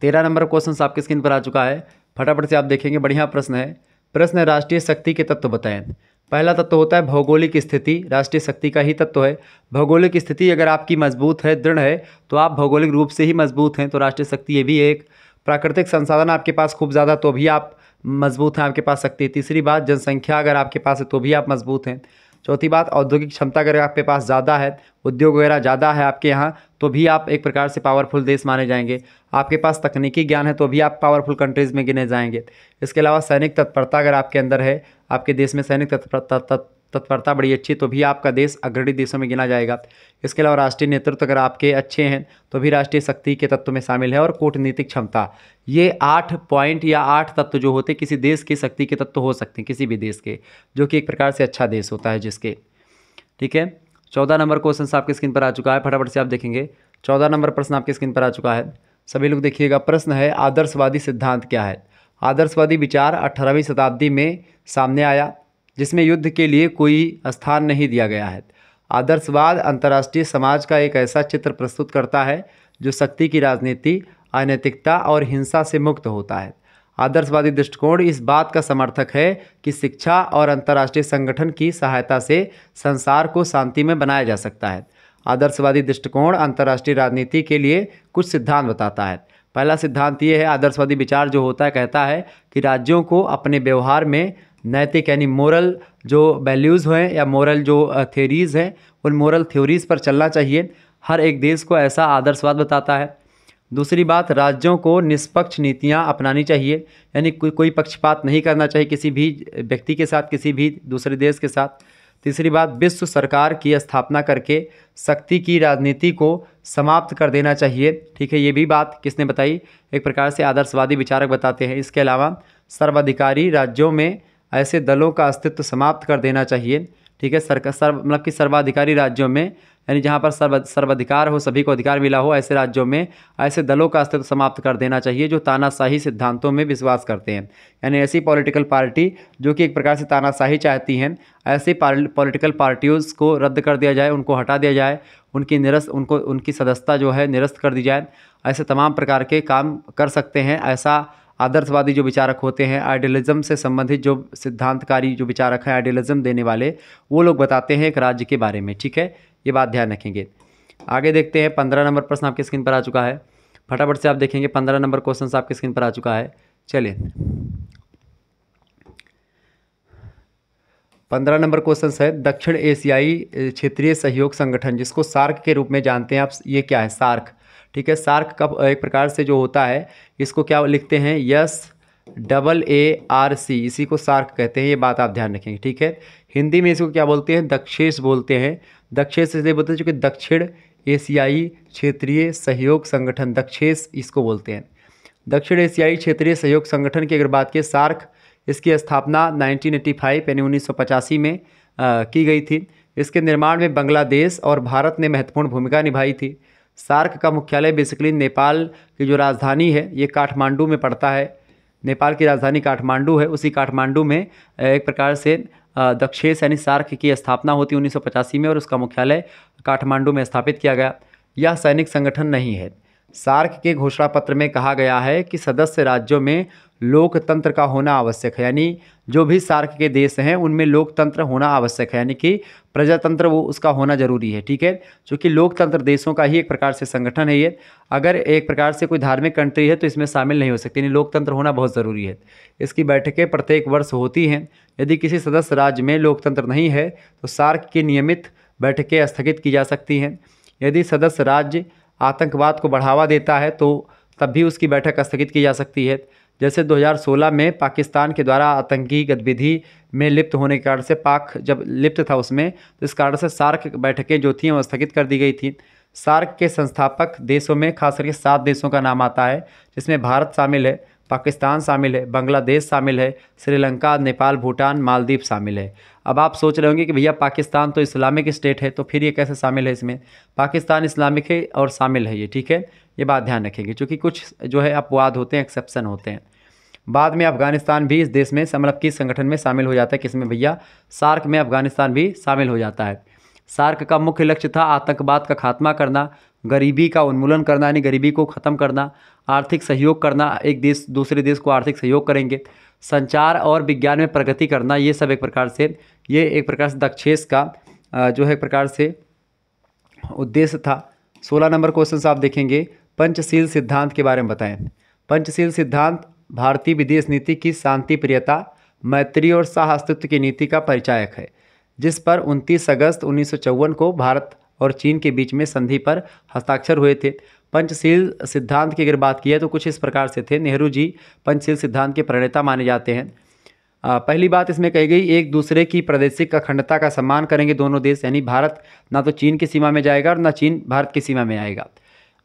तेरह नंबर क्वेश्चन आपके स्क्रीन पर आ चुका है फटाफट से आप देखेंगे बढ़िया प्रश्न है प्रश्न है राष्ट्रीय शक्ति के तत्व बताएं पहला तत्व होता है भौगोलिक स्थिति राष्ट्रीय शक्ति का ही तत्व है भौगोलिक स्थिति अगर आपकी मजबूत है दृढ़ है तो आप भौगोलिक रूप से ही मजबूत हैं तो राष्ट्रीय शक्ति ये भी एक प्राकृतिक संसाधन आपके पास खूब ज़्यादा तो भी आप मजबूत हैं आपके पास शक्ति तीसरी बात जनसंख्या अगर आपके पास है तो भी आप मजबूत हैं चौथी बात औद्योगिक क्षमता अगर आपके पास ज़्यादा है उद्योग वगैरह ज़्यादा है आपके यहाँ तो भी आप एक प्रकार से पावरफुल देश माने जाएंगे आपके पास तकनीकी ज्ञान है तो भी आप पावरफुल कंट्रीज़ में गिने जाएंगे इसके अलावा सैनिक तत्परता अगर आपके अंदर है आपके देश में सैनिक तत्परता तत्परता बड़ी अच्छी तो भी आपका देश अग्रणी देशों में गिना जाएगा इसके अलावा राष्ट्रीय नेतृत्व अगर आपके अच्छे हैं तो भी राष्ट्रीय शक्ति के तत्व में शामिल है और कूटनीतिक क्षमता ये आठ पॉइंट या आठ तत्व जो होते किसी देश की शक्ति के तत्व हो सकते हैं किसी भी देश के जो कि एक प्रकार से अच्छा देश होता है जिसके ठीक है चौदह नंबर क्वेश्चन आपकी स्क्रीन पर आ चुका है फटाफट से आप देखेंगे चौदह नंबर प्रश्न आपकी स्क्रीन पर आ चुका है सभी लोग देखिएगा प्रश्न है आदर्शवादी सिद्धांत क्या है आदर्शवादी विचार अठारहवीं शताब्दी में सामने आया जिसमें युद्ध के लिए कोई स्थान नहीं दिया गया है आदर्शवाद अंतर्राष्ट्रीय समाज का एक ऐसा चित्र प्रस्तुत करता है जो शक्ति की राजनीति अनैतिकता और हिंसा से मुक्त होता है आदर्शवादी दृष्टिकोण इस बात का समर्थक है कि शिक्षा और अंतर्राष्ट्रीय संगठन की सहायता से संसार को शांति में बनाया जा सकता है आदर्शवादी दृष्टिकोण अंतर्राष्ट्रीय राजनीति के लिए कुछ सिद्धांत बताता है पहला सिद्धांत ये है आदर्शवादी विचार जो होता है कहता है कि राज्यों को अपने व्यवहार में नैतिक यानी मोरल जो वैल्यूज़ हैं या मोरल जो थेरीज़ हैं उन मोरल थ्योरीज़ पर चलना चाहिए हर एक देश को ऐसा आदर्शवाद बताता है दूसरी बात राज्यों को निष्पक्ष नीतियाँ अपनानी चाहिए यानी कोई कोई पक्षपात नहीं करना चाहिए किसी भी व्यक्ति के साथ किसी भी दूसरे देश के साथ तीसरी बात विश्व सरकार की स्थापना करके शक्ति की राजनीति को समाप्त कर देना चाहिए ठीक है ये भी बात किसने बताई एक प्रकार से आदर्शवादी विचारक बताते हैं इसके अलावा सर्वाधिकारी राज्यों में ऐसे दलों का अस्तित्व समाप्त कर देना चाहिए ठीक है सर सर्व मतलब कि सर्वाधिकारी राज्यों में यानी जहाँ पर सर्व सर्वाधिकार हो सभी को अधिकार मिला हो ऐसे राज्यों में ऐसे दलों का अस्तित्व समाप्त कर देना चाहिए जो तानाशाही सिद्धांतों में विश्वास करते हैं यानी ऐसी पॉलिटिकल पार्टी जो कि एक प्रकार से तानाशाही चाहती हैं ऐसी पॉलिटिकल पार्टियों को रद्द कर दिया जाए उनको हटा दिया जाए उनकी निरस्त उनको उनकी सदस्यता जो है निरस्त कर दी जाए ऐसे तमाम प्रकार के काम कर सकते हैं ऐसा आदर्शवादी जो विचारक होते हैं आइडियलिज्म से संबंधित जो सिद्धांतकारी जो विचारक हैं आइडियलिज्म देने वाले वो लोग बताते हैं एक राज्य के बारे में ठीक है ये बात ध्यान रखेंगे आगे देखते हैं पंद्रह नंबर प्रश्न आपके स्क्रीन पर आ चुका है फटाफट से आप देखेंगे पंद्रह नंबर क्वेश्चन आपके स्क्रीन पर आ चुका है चलिए पंद्रह नंबर क्वेश्चन है दक्षिण एशियाई क्षेत्रीय सहयोग संगठन जिसको सार्क के रूप में जानते हैं आप ये क्या है सार्क ठीक है सार्क का एक प्रकार से जो होता है इसको क्या लिखते हैं S double A R C इसी को सार्क कहते हैं ये बात आप ध्यान रखेंगे ठीक है हिंदी में इसको क्या बोलते हैं दक्षेश बोलते हैं दक्षेस इसलिए बोलते हैं चूँकि दक्षिण एशियाई क्षेत्रीय सहयोग संगठन दक्षेस इसको बोलते हैं दक्षिण एशियाई क्षेत्रीय सहयोग संगठन की अगर बात की सार्क इसकी स्थापना 1985 यानी उन्नीस में आ, की गई थी इसके निर्माण में बांग्लादेश और भारत ने महत्वपूर्ण भूमिका निभाई थी सार्क का मुख्यालय बेसिकली नेपाल की जो राजधानी है ये काठमांडू में पड़ता है नेपाल की राजधानी काठमांडू है उसी काठमांडू में एक प्रकार से दक्षेश सैनिक सार्क की स्थापना होती उन्नीस में और उसका मुख्यालय काठमांडू में स्थापित किया गया यह सैनिक संगठन नहीं है सार्क के घोषणा पत्र में कहा गया है कि सदस्य राज्यों में लोकतंत्र का होना आवश्यक है यानी जो भी सार्क के देश हैं उनमें लोकतंत्र होना आवश्यक है यानी कि प्रजातंत्र वो उसका होना जरूरी है ठीक है क्योंकि लोकतंत्र देशों का ही एक प्रकार से संगठन है ये अगर एक प्रकार से कोई धार्मिक कंट्री है तो इसमें शामिल नहीं हो सकती यानी लोकतंत्र होना बहुत ज़रूरी है इसकी बैठकें प्रत्येक वर्ष होती हैं यदि किसी सदस्य राज्य में लोकतंत्र नहीं है तो सार्क की नियमित बैठकें स्थगित की जा सकती हैं यदि सदस्य राज्य आतंकवाद को बढ़ावा देता है तो तब भी उसकी बैठक स्थगित की जा सकती है जैसे 2016 में पाकिस्तान के द्वारा आतंकी गतिविधि में लिप्त होने के कारण से पाक जब लिप्त था उसमें तो इस कारण से सार्क बैठकें जो थी वो स्थगित कर दी गई थी सार्क के संस्थापक देशों में खास करके सात देशों का नाम आता है जिसमें भारत शामिल है पाकिस्तान शामिल है बांग्लादेश शामिल है श्रीलंका नेपाल भूटान मालदीव शामिल है अब आप सोच रहे होंगे कि भैया पाकिस्तान तो इस्लामिक स्टेट है तो फिर ये कैसे शामिल है इसमें पाकिस्तान इस्लामिक है और शामिल है ये ठीक है ये बात ध्यान रखेंगे क्योंकि कुछ जो है अपवाद होते हैं एक्सेप्शन होते हैं बाद में अफगानिस्तान भी इस देश में मतलब किस संगठन में शामिल हो जाता है किसमें भैया सार्क में अफगानिस्तान भी शामिल हो जाता है सार्क का मुख्य लक्ष्य था आतंकवाद का खात्मा करना गरीबी का उन्मूलन करना यानी गरीबी को ख़त्म करना आर्थिक सहयोग करना एक देश दूसरे देश को आर्थिक सहयोग करेंगे संचार और विज्ञान में प्रगति करना ये सब एक प्रकार से ये एक प्रकार से दक्षेस का जो है एक प्रकार से उद्देश्य था सोलह नंबर क्वेश्चन आप देखेंगे पंचशील सिद्धांत के बारे में बताएं पंचशील सिद्धांत भारतीय विदेश नीति की शांति प्रियता मैत्री और सह अस्तित्व की नीति का परिचायक है जिस पर 29 अगस्त उन्नीस को भारत और चीन के बीच में संधि पर हस्ताक्षर हुए थे पंचशील सिद्धांत की अगर बात की है तो कुछ इस प्रकार से थे नेहरू जी पंचशील सिद्धांत के प्रणेता माने जाते हैं पहली बात इसमें कही गई एक दूसरे की प्रादेशिक अखंडता का सम्मान करेंगे दोनों देश यानी भारत ना तो चीन की सीमा में जाएगा और ना चीन भारत की सीमा में आएगा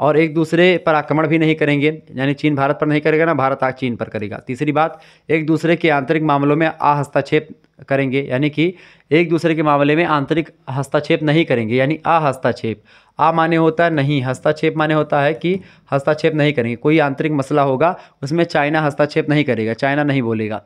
और एक दूसरे पर आक्रमण भी नहीं करेंगे यानी चीन भारत पर नहीं करेगा ना भारत आज चीन पर करेगा तीसरी बात एक दूसरे के आंतरिक मामलों में अहस्तक्षेप करेंगे यानी कि एक दूसरे के मामले में आंतरिक हस्ताक्षेप नहीं करेंगे यानी अहस्ताक्षेप आ माने होता है नहीं हस्ताक्षेप माने होता है कि हस्ताक्षेप नहीं करेंगे कोई आंतरिक मसला होगा उसमें चाइना हस्ताक्षेप नहीं करेगा चाइना नहीं बोलेगा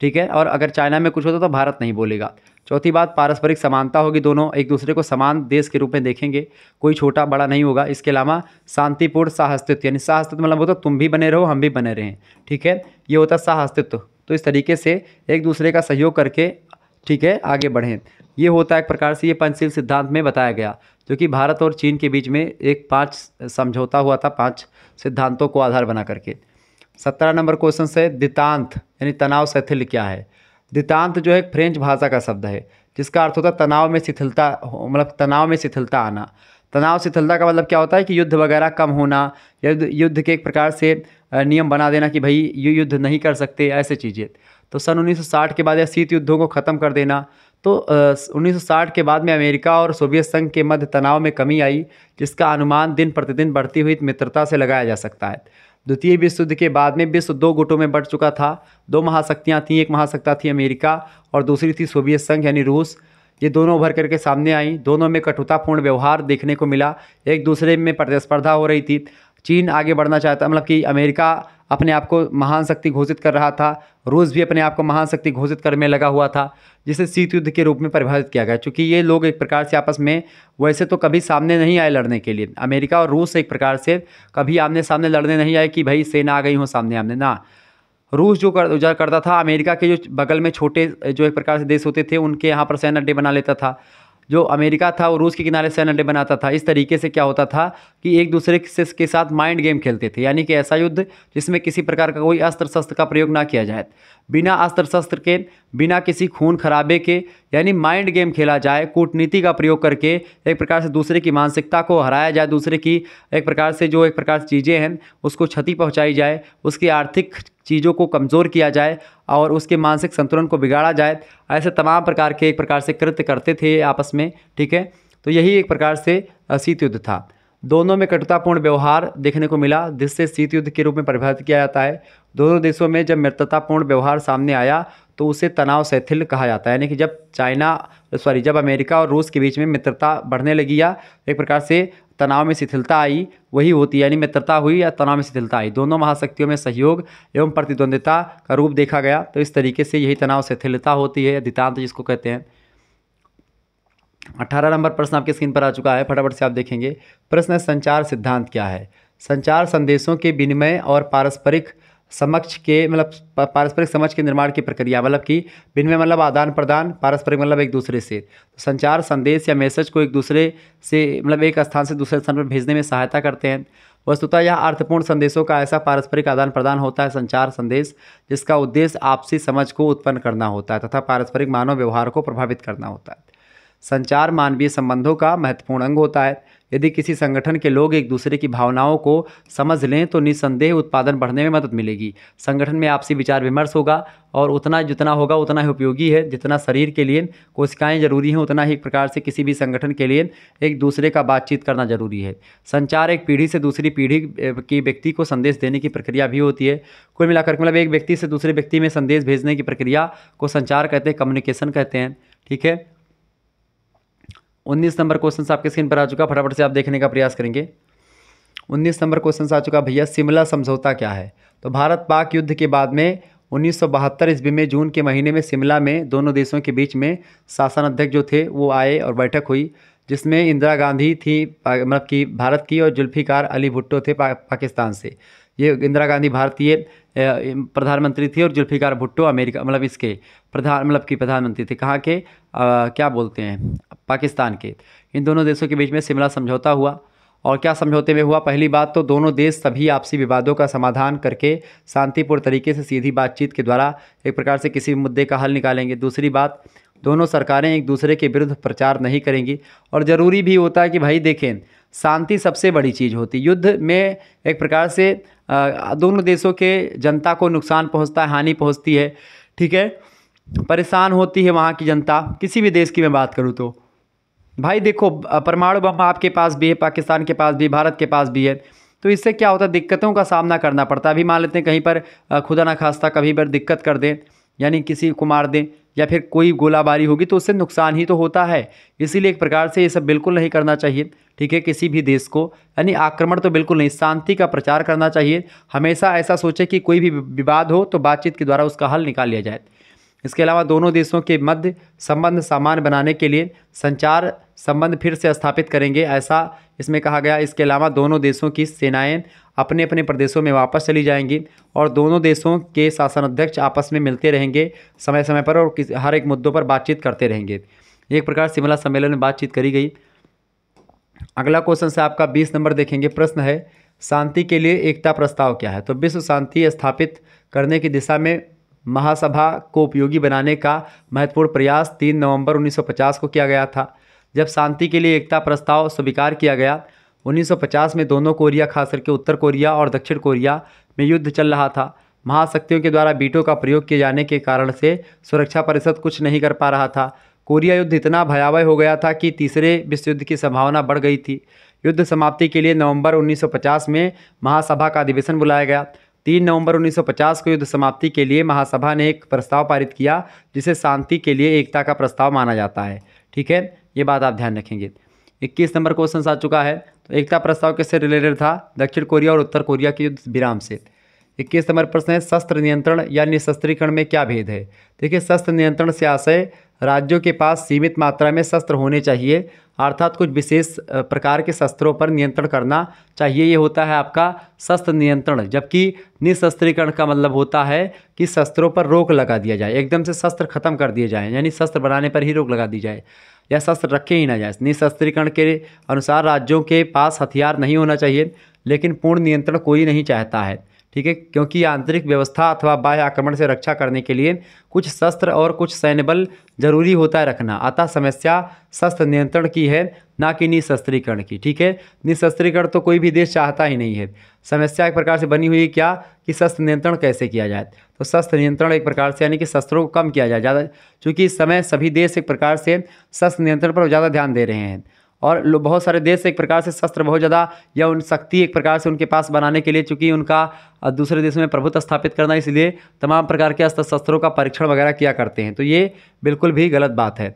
ठीक है और अगर चाइना में कुछ होता तो भारत नहीं बोलेगा चौथी बात पारस्परिक समानता होगी दोनों एक दूसरे को समान देश के रूप में देखेंगे कोई छोटा बड़ा नहीं होगा इसके अलावा शांतिपूर्ण सहअस्तित्व यानी सहअस्तित्व मतलब होता तो तुम भी बने रहो हम भी बने रहें ठीक है ये होता है सहअस्तित्व तो इस तरीके से एक दूसरे का सहयोग करके ठीक है आगे बढ़ें ये होता है एक प्रकार से ये पंचशील सिद्धांत में बताया गया जो कि भारत और चीन के बीच में एक पाँच समझौता हुआ था पाँच सिद्धांतों को आधार बना करके सत्रह नंबर क्वेश्चन से दितांत यानी तनाव शैथिल क्या है दितांत जो है फ्रेंच भाषा का शब्द है जिसका अर्थ होता है तनाव में शिथिलता मतलब तनाव में शिथिलता आना तनाव शिथिलता का मतलब क्या होता है कि युद्ध वगैरह कम होना युद्ध युद्ध के एक प्रकार से नियम बना देना कि भाई ये युद्ध नहीं कर सकते ऐसे चीज़ें तो सन 1960 के बाद या शीत युद्धों को ख़त्म कर देना तो उन्नीस के बाद में अमेरिका और सोवियत संघ के मध्य तनाव में कमी आई जिसका अनुमान दिन प्रतिदिन बढ़ती हुई मित्रता से लगाया जा सकता है द्वितीय विश्व युद्ध के बाद में विश्व दो गुटों में बढ़ चुका था दो महाशक्तियाँ थीं एक महाशक्ता थी अमेरिका और दूसरी थी सोवियत संघ यानी रूस ये दोनों उभर करके सामने आई दोनों में कठुतापूर्ण व्यवहार देखने को मिला एक दूसरे में प्रतिस्पर्धा हो रही थी चीन आगे बढ़ना चाहता मतलब कि अमेरिका अपने आप को महान शक्ति घोषित कर रहा था रूस भी अपने आप को महान शक्ति घोषित करने लगा हुआ था जिसे शीत युद्ध के रूप में परिभाषित किया गया क्योंकि ये लोग एक प्रकार से आपस में वैसे तो कभी सामने नहीं आए लड़ने के लिए अमेरिका और रूस एक प्रकार से कभी आमने सामने लड़ने नहीं आए कि भाई सेना आ गई हो सामने आमने ना रूस जो कर जो करता था अमेरिका के जो बगल में छोटे जो एक प्रकार से देश होते थे उनके यहाँ पर सैन्य अड्डे बना लेता था जो अमेरिका था वो रूस के किनारे सैन्य अड्डे बनाता था इस तरीके से क्या होता था कि एक दूसरे से के साथ माइंड गेम खेलते थे यानी कि ऐसा युद्ध जिसमें किसी प्रकार का कोई अस्त्र शस्त्र का प्रयोग ना किया जाए बिना अस्त्र शस्त्र के बिना किसी खून खराबे के यानी माइंड गेम खेला जाए कूटनीति का प्रयोग करके एक प्रकार से दूसरे की मानसिकता को हराया जाए दूसरे की एक प्रकार से जो एक प्रकार से चीज़ें हैं उसको क्षति पहुंचाई जाए उसकी आर्थिक चीज़ों को कमज़ोर किया जाए और उसके मानसिक संतुलन को बिगाड़ा जाए ऐसे तमाम प्रकार के एक प्रकार से कृत्य करते थे आपस में ठीक है तो यही एक प्रकार से शीत युद्ध था दोनों में कटुतापूर्ण व्यवहार देखने को मिला जिससे शीत युद्ध के रूप में परिभाषित किया जाता है दोनों देशों में जब मित्रतापूर्ण व्यवहार सामने आया तो उसे तनाव शैथिल कहा जाता है यानी कि जब चाइना सॉरी जब अमेरिका और रूस के बीच में मित्रता बढ़ने लगी या एक प्रकार से तनाव में शिथिलता आई वही होती यानी मित्रता हुई या तनाव में शिथिलता आई दोनों महाशक्तियों में सहयोग एवं प्रतिद्वंदिता का रूप देखा गया तो इस तरीके से यही तनाव शिथिलता होती है अधितान्त जिसको कहते हैं अठारह नंबर प्रश्न आपके स्क्रीन पर आ चुका है फटाफट से आप देखेंगे प्रश्न है संचार सिद्धांत क्या है संचार संदेशों के विनिमय और पारस्परिक समक्ष के मतलब पारस्परिक समझ के निर्माण की प्रक्रिया मतलब कि विनिमय मतलब आदान प्रदान पारस्परिक मतलब एक दूसरे से तो संचार संदेश या मैसेज को एक दूसरे से मतलब एक स्थान से दूसरे स्थान पर भेजने में सहायता करते हैं वस्तुतः यह अर्थपूर्ण संदेशों का ऐसा पारस्परिक आदान प्रदान होता है संचार संदेश जिसका उद्देश्य आपसी समझ को उत्पन्न करना होता है तथा पारस्परिक मानव व्यवहार को प्रभावित करना होता है संचार मानवीय संबंधों का महत्वपूर्ण अंग होता है यदि किसी संगठन के लोग एक दूसरे की भावनाओं को समझ लें तो निसंदेह उत्पादन बढ़ने में मदद मिलेगी संगठन में आपसी विचार विमर्श होगा और उतना जितना होगा उतना ही उपयोगी है जितना शरीर के लिए कोशिकाएं जरूरी हैं उतना ही एक प्रकार से किसी भी संगठन के लिए एक दूसरे का बातचीत करना जरूरी है संचार एक पीढ़ी से दूसरी पीढ़ी की व्यक्ति को संदेश देने की प्रक्रिया भी होती है कुल मिलाकर मतलब एक व्यक्ति से दूसरे व्यक्ति में संदेश भेजने की प्रक्रिया को संचार कहते हैं कम्युनिकेशन कहते हैं ठीक है उन्नीस नंबर क्वेश्चन आपके स्क्रीन पर आ चुका फटाफट से आप देखने का प्रयास करेंगे उन्नीस नंबर क्वेश्चन आ चुका भैया शिमला समझौता क्या है तो भारत पाक युद्ध के बाद में उन्नीस सौ बहत्तर ईस्वी में जून के महीने में शिमला में दोनों देशों के बीच में शासन अध्यक्ष जो थे वो आए और बैठक हुई जिसमें इंदिरा गांधी थी मतलब कि भारत की और जुल्फ़िकार अली भुट्टो थे पा, पाकिस्तान से ये इंदिरा गांधी भारतीय प्रधानमंत्री थी और जुल्फ़िकार भुट्टो अमेरिका मतलब इसके प्रधान मतलब कि प्रधानमंत्री थे कहाँ के आ, क्या बोलते हैं पाकिस्तान के इन दोनों देशों के बीच में शिमला समझौता हुआ और क्या समझौते में हुआ पहली बात तो दोनों देश सभी आपसी विवादों का समाधान करके शांतिपूर्ण तरीके से सीधी बातचीत के द्वारा एक प्रकार से किसी मुद्दे का हल निकालेंगे दूसरी बात दोनों सरकारें एक दूसरे के विरुद्ध प्रचार नहीं करेंगी और ज़रूरी भी होता है कि भाई देखें शांति सबसे बड़ी चीज़ होती युद्ध में एक प्रकार से दोनों देशों के जनता को नुकसान पहुँचता है हानि पहुँचती है ठीक है परेशान होती है वहाँ की जनता किसी भी देश की मैं बात करूँ तो भाई देखो परमाणु बम आपके पास भी है पाकिस्तान के पास भी भारत के पास भी है तो इससे क्या होता है दिक्कतों का सामना करना पड़ता है अभी मान लेते हैं कहीं पर खुदा ना खास्ता कभी पर दिक्कत कर दें यानी किसी को मार दें या फिर कोई गोलाबारी होगी तो उससे नुकसान ही तो होता है इसीलिए एक प्रकार से ये सब बिल्कुल नहीं करना चाहिए ठीक है किसी भी देश को यानी आक्रमण तो बिल्कुल नहीं शांति का प्रचार करना चाहिए हमेशा ऐसा सोचे कि कोई भी विवाद हो तो बातचीत के द्वारा उसका हल निकाल लिया जाए इसके अलावा दोनों देशों के मध्य संबंध सामान्य बनाने के लिए संचार संबंध फिर से स्थापित करेंगे ऐसा इसमें कहा गया इसके अलावा दोनों देशों की सेनाएं अपने अपने प्रदेशों में वापस चली जाएंगी और दोनों देशों के शासनाध्यक्ष आपस में मिलते रहेंगे समय समय पर और हर एक मुद्दों पर बातचीत करते रहेंगे एक प्रकार शिमला सम्मेलन में बातचीत करी गई अगला क्वेश्चन से आपका बीस नंबर देखेंगे प्रश्न है शांति के लिए एकता प्रस्ताव क्या है तो विश्व शांति स्थापित करने की दिशा में महासभा को उपयोगी बनाने का महत्वपूर्ण प्रयास 3 नवंबर 1950 को किया गया था जब शांति के लिए एकता प्रस्ताव स्वीकार किया गया 1950 में दोनों कोरिया खास करके उत्तर कोरिया और दक्षिण कोरिया में युद्ध चल रहा था महाशक्तियों के द्वारा बीटों का प्रयोग किए जाने के कारण से सुरक्षा परिषद कुछ नहीं कर पा रहा था कोरिया युद्ध इतना भयावह हो गया था कि तीसरे विश्व युद्ध की संभावना बढ़ गई थी युद्ध समाप्ति के लिए नवंबर 1950 में महासभा का अधिवेशन बुलाया गया तीन नवंबर 1950 को युद्ध समाप्ति के लिए महासभा ने एक प्रस्ताव पारित किया जिसे शांति के लिए एकता का प्रस्ताव माना जाता है ठीक है ये बात आप ध्यान रखेंगे इक्कीस नंबर क्वेश्चन आ चुका है तो एकता प्रस्ताव किससे रिलेटेड था दक्षिण कोरिया और उत्तर कोरिया के युद्ध विराम से इक्कीस नंबर प्रश्न है शस्त्र नियंत्रण या निशस्त्रीकरण में क्या भेद है देखिए शस्त्र नियंत्रण से आशय राज्यों के पास सीमित मात्रा में शस्त्र होने चाहिए अर्थात कुछ विशेष प्रकार के शस्त्रों पर नियंत्रण करना चाहिए ये होता है आपका शस्त्र नियंत्रण जबकि निशस्त्रीकरण का मतलब होता है कि शस्त्रों पर रोक लगा दिया जाए एकदम से शस्त्र खत्म कर दिए जाए यानी शस्त्र बनाने पर ही रोक लगा दी जाए या शस्त्र रखे ही ना जाए निशस्त्रीकरण के अनुसार राज्यों के पास हथियार नहीं होना चाहिए लेकिन पूर्ण नियंत्रण कोई नहीं चाहता है ठीक है क्योंकि आंतरिक व्यवस्था अथवा बाह्य आक्रमण से रक्षा करने के लिए कुछ शस्त्र और कुछ सैन्य बल जरूरी होता है रखना अतः समस्या शस्त्र नियंत्रण की है ना कि निशस्त्रीकरण की ठीक है निशस्त्रीकरण तो कोई भी देश चाहता ही नहीं है समस्या एक प्रकार से बनी हुई क्या कि शस्त्र नियंत्रण कैसे किया जाए तो शस्त्र नियंत्रण एक प्रकार से यानी कि शस्त्रों को कम किया जाए ज़्यादा चूँकि इस समय सभी देश एक प्रकार से शस्त्र नियंत्रण पर ज़्यादा ध्यान दे रहे हैं और बहुत सारे देश एक प्रकार से शस्त्र बहुत ज़्यादा या उन शक्ति एक प्रकार से उनके पास बनाने के लिए चूँकि उनका दूसरे देश में प्रभुत्व स्थापित करना इसलिए तमाम प्रकार के अस्त्र शस्त्रों का परीक्षण वगैरह किया करते हैं तो ये बिल्कुल भी गलत बात है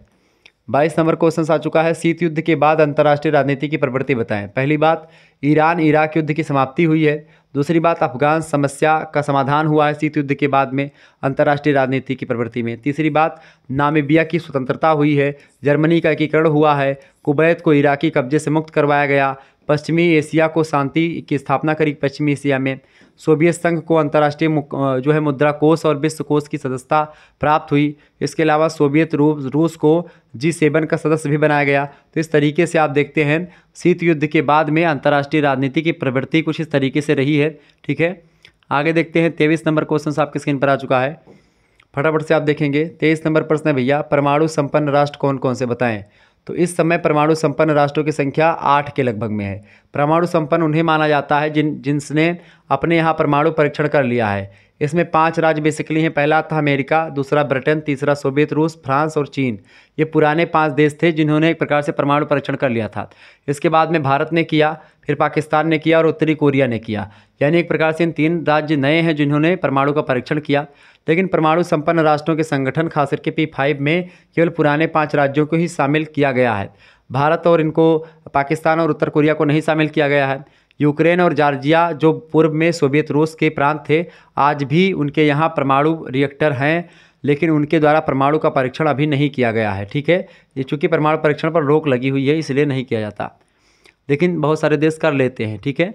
बाईस नंबर क्वेश्चन आ चुका है शीत युद्ध के बाद अंतर्राष्ट्रीय राजनीति की प्रवृत्ति बताएं पहली बात ईरान इराक युद्ध की समाप्ति हुई है दूसरी बात अफगान समस्या का समाधान हुआ है शीत युद्ध के बाद में अंतर्राष्ट्रीय राजनीति की प्रवृत्ति में तीसरी बात नामीबिया की स्वतंत्रता हुई है जर्मनी का एकीकरण हुआ है कुबैत को इराकी कब्जे से मुक्त करवाया गया पश्चिमी एशिया को शांति की स्थापना करी पश्चिमी एशिया में सोवियत संघ को अंतर्राष्ट्रीय जो है मुद्रा कोष और विश्व कोष की सदस्यता प्राप्त हुई इसके अलावा सोवियत रूस रूस को जी सेवन का सदस्य भी बनाया गया तो इस तरीके से आप देखते हैं शीत युद्ध के बाद में अंतर्राष्ट्रीय राजनीति की प्रवृत्ति कुछ इस तरीके से रही है ठीक है आगे देखते हैं तेईस नंबर क्वेश्चन आपकी स्क्रीन पर आ चुका है फटाफट से आप देखेंगे तेईस नंबर प्रश्न है भैया परमाणु संपन्न राष्ट्र कौन कौन से बताएं तो इस समय परमाणु संपन्न राष्ट्रों की संख्या आठ के लगभग में है परमाणु संपन्न उन्हें माना जाता है जिन जिसने अपने यहाँ परमाणु परीक्षण कर लिया है इसमें पांच राज्य बेसिकली हैं पहला था अमेरिका दूसरा ब्रिटेन तीसरा सोवियत रूस फ्रांस और चीन ये पुराने पांच देश थे जिन्होंने एक प्रकार से परमाणु परीक्षण कर लिया था इसके बाद में भारत ने किया फिर पाकिस्तान ने किया और उत्तरी कोरिया ने किया यानी एक प्रकार से इन तीन राज्य नए हैं जिन्होंने परमाणु का परीक्षण किया लेकिन परमाणु संपन्न राष्ट्रों के संगठन खास करके पी फाइव में केवल पुराने पाँच राज्यों को ही शामिल किया गया है भारत और इनको पाकिस्तान और उत्तर कोरिया को नहीं शामिल किया गया है यूक्रेन और जार्जिया जो पूर्व में सोवियत रूस के प्रांत थे आज भी उनके यहाँ परमाणु रिएक्टर हैं लेकिन उनके द्वारा परमाणु का परीक्षण अभी नहीं किया गया है ठीक है ये चूँकि परमाणु परीक्षण पर रोक लगी हुई है इसलिए नहीं किया जाता लेकिन बहुत सारे देश कर लेते हैं ठीक है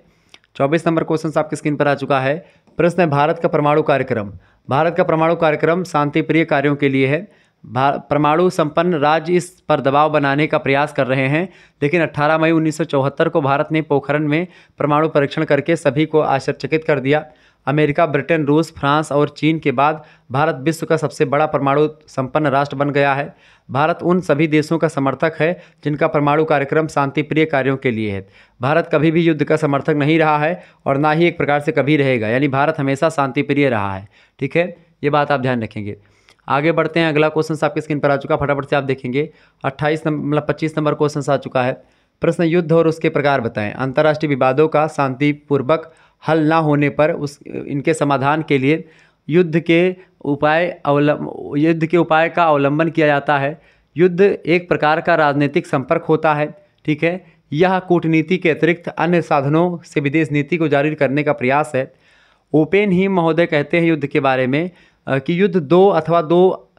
चौबीस नंबर क्वेश्चन आपकी स्क्रीन पर आ चुका है प्रश्न है भारत का परमाणु कार्यक्रम भारत का परमाणु कार्यक्रम शांतिप्रिय कार्यों के लिए है परमाणु संपन्न राज्य इस पर दबाव बनाने का प्रयास कर रहे हैं लेकिन 18 मई 1974 को भारत ने पोखरण में परमाणु परीक्षण करके सभी को आश्चर्यचकित कर दिया अमेरिका ब्रिटेन रूस फ्रांस और चीन के बाद भारत विश्व का सबसे बड़ा परमाणु संपन्न राष्ट्र बन गया है भारत उन सभी देशों का समर्थक है जिनका परमाणु कार्यक्रम शांतिप्रिय कार्यों के लिए है भारत कभी भी युद्ध का समर्थक नहीं रहा है और ना ही एक प्रकार से कभी रहेगा यानी भारत हमेशा शांतिप्रिय रहा है ठीक है ये बात आप ध्यान रखेंगे आगे बढ़ते हैं अगला क्वेश्चन आपके स्क्रीन पर आ चुका फटाफट से आप देखेंगे अट्ठाईस मतलब पच्चीस नंबर क्वेश्चन आ चुका है प्रश्न युद्ध और उसके प्रकार बताएं अंतर्राष्ट्रीय विवादों का शांतिपूर्वक हल ना होने पर उस इनके समाधान के लिए युद्ध के उपाय अवलंब युद्ध के उपाय का अवलंबन किया जाता है युद्ध एक प्रकार का राजनीतिक संपर्क होता है ठीक है यह कूटनीति के अतिरिक्त अन्य साधनों से विदेश नीति को जारी करने का प्रयास है ओपेन ही महोदय कहते हैं युद्ध के बारे में कि युद्ध दो अथवा दो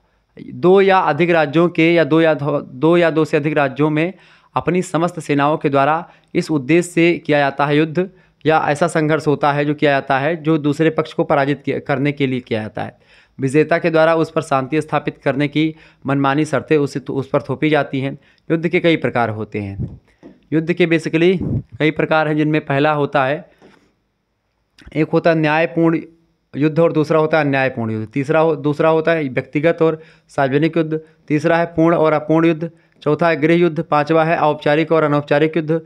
दो या अधिक राज्यों के या दो या दो या दो से अधिक राज्यों में अपनी समस्त सेनाओं के द्वारा इस उद्देश्य से किया जाता है युद्ध या ऐसा संघर्ष होता है जो किया जाता है जो दूसरे पक्ष को पराजित करने के लिए किया जाता है विजेता के द्वारा उस पर शांति स्थापित करने की मनमानी शर्तें उस उस पर थोपी जाती हैं युद्ध के कई प्रकार होते हैं युद्ध के बेसिकली कई प्रकार हैं जिनमें पहला होता है एक होता है न्यायपूर्ण युद्ध और दूसरा होता है अन्यायपूर्ण युद्ध तीसरा हो दूसरा होता है व्यक्तिगत और सार्वजनिक युद्ध तीसरा है पूर्ण और अपूर्ण युद्ध चौथा है गृह युद्ध पाँचवा है औपचारिक और अनौपचारिक युद्ध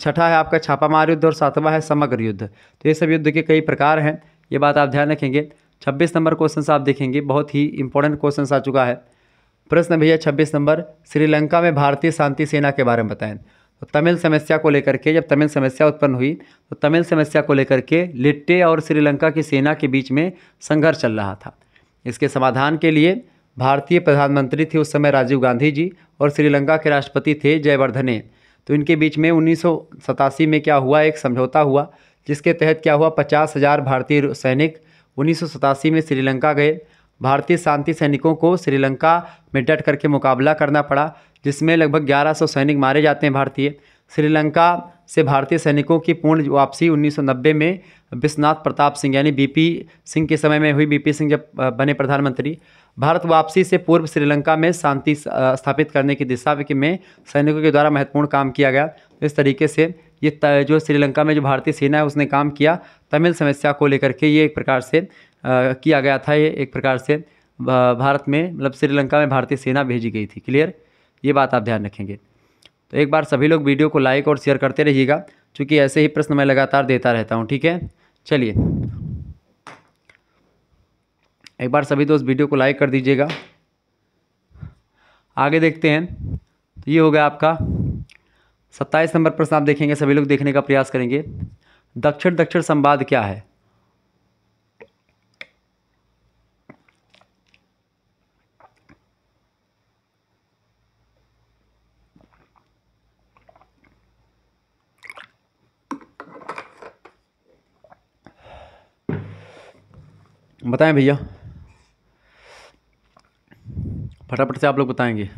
छठा है आपका छापामार युद्ध और सातवां है समग्र युद्ध तो ये सब युद्ध के कई प्रकार हैं ये बात आप ध्यान रखेंगे छब्बीस नंबर क्वेश्चन आप देखेंगे बहुत ही इंपॉर्टेंट क्वेश्चन आ चुका है प्रश्न भैया छब्बीस नंबर श्रीलंका में भारतीय शांति सेना के बारे में बताएं तो तमिल समस्या को लेकर के जब तमिल समस्या उत्पन्न हुई तो तमिल समस्या को लेकर के लिट्टे और श्रीलंका की सेना के बीच में संघर्ष चल रहा था इसके समाधान के लिए भारतीय प्रधानमंत्री थे उस समय राजीव गांधी जी और श्रीलंका के राष्ट्रपति थे जयवर्धने तो इनके बीच में उन्नीस में क्या हुआ एक समझौता हुआ जिसके तहत क्या हुआ पचास हज़ार भारतीय सैनिक उन्नीस में श्रीलंका गए भारतीय शांति सैनिकों को श्रीलंका में डट करके मुकाबला करना पड़ा जिसमें लगभग 1100 सैनिक मारे जाते हैं भारतीय श्रीलंका से भारतीय सैनिकों की पूर्ण वापसी 1990 में विश्वनाथ प्रताप सिंह यानी बीपी सिंह के समय में हुई बीपी सिंह जब बने प्रधानमंत्री भारत वापसी से पूर्व श्रीलंका में शांति स्थापित करने की दिशा में सैनिकों के द्वारा महत्वपूर्ण काम किया गया इस तरीके से ये जो श्रीलंका में जो भारतीय सेना है उसने काम किया तमिल समस्या को लेकर के ये एक प्रकार से किया गया था ये एक प्रकार से भारत में मतलब श्रीलंका में भारतीय सेना भेजी गई थी क्लियर ये बात आप ध्यान रखेंगे तो एक बार सभी लोग वीडियो को लाइक और शेयर करते रहिएगा क्योंकि ऐसे ही प्रश्न मैं लगातार देता रहता हूँ ठीक है चलिए एक बार सभी दोस्त वीडियो को लाइक कर दीजिएगा आगे देखते हैं तो ये हो गया आपका सत्ताईस नंबर प्रश्न आप देखेंगे सभी लोग देखने का प्रयास करेंगे दक्षिण दक्षिण संवाद क्या है बताएं भैया फटाफट से आप लोग बताएंगे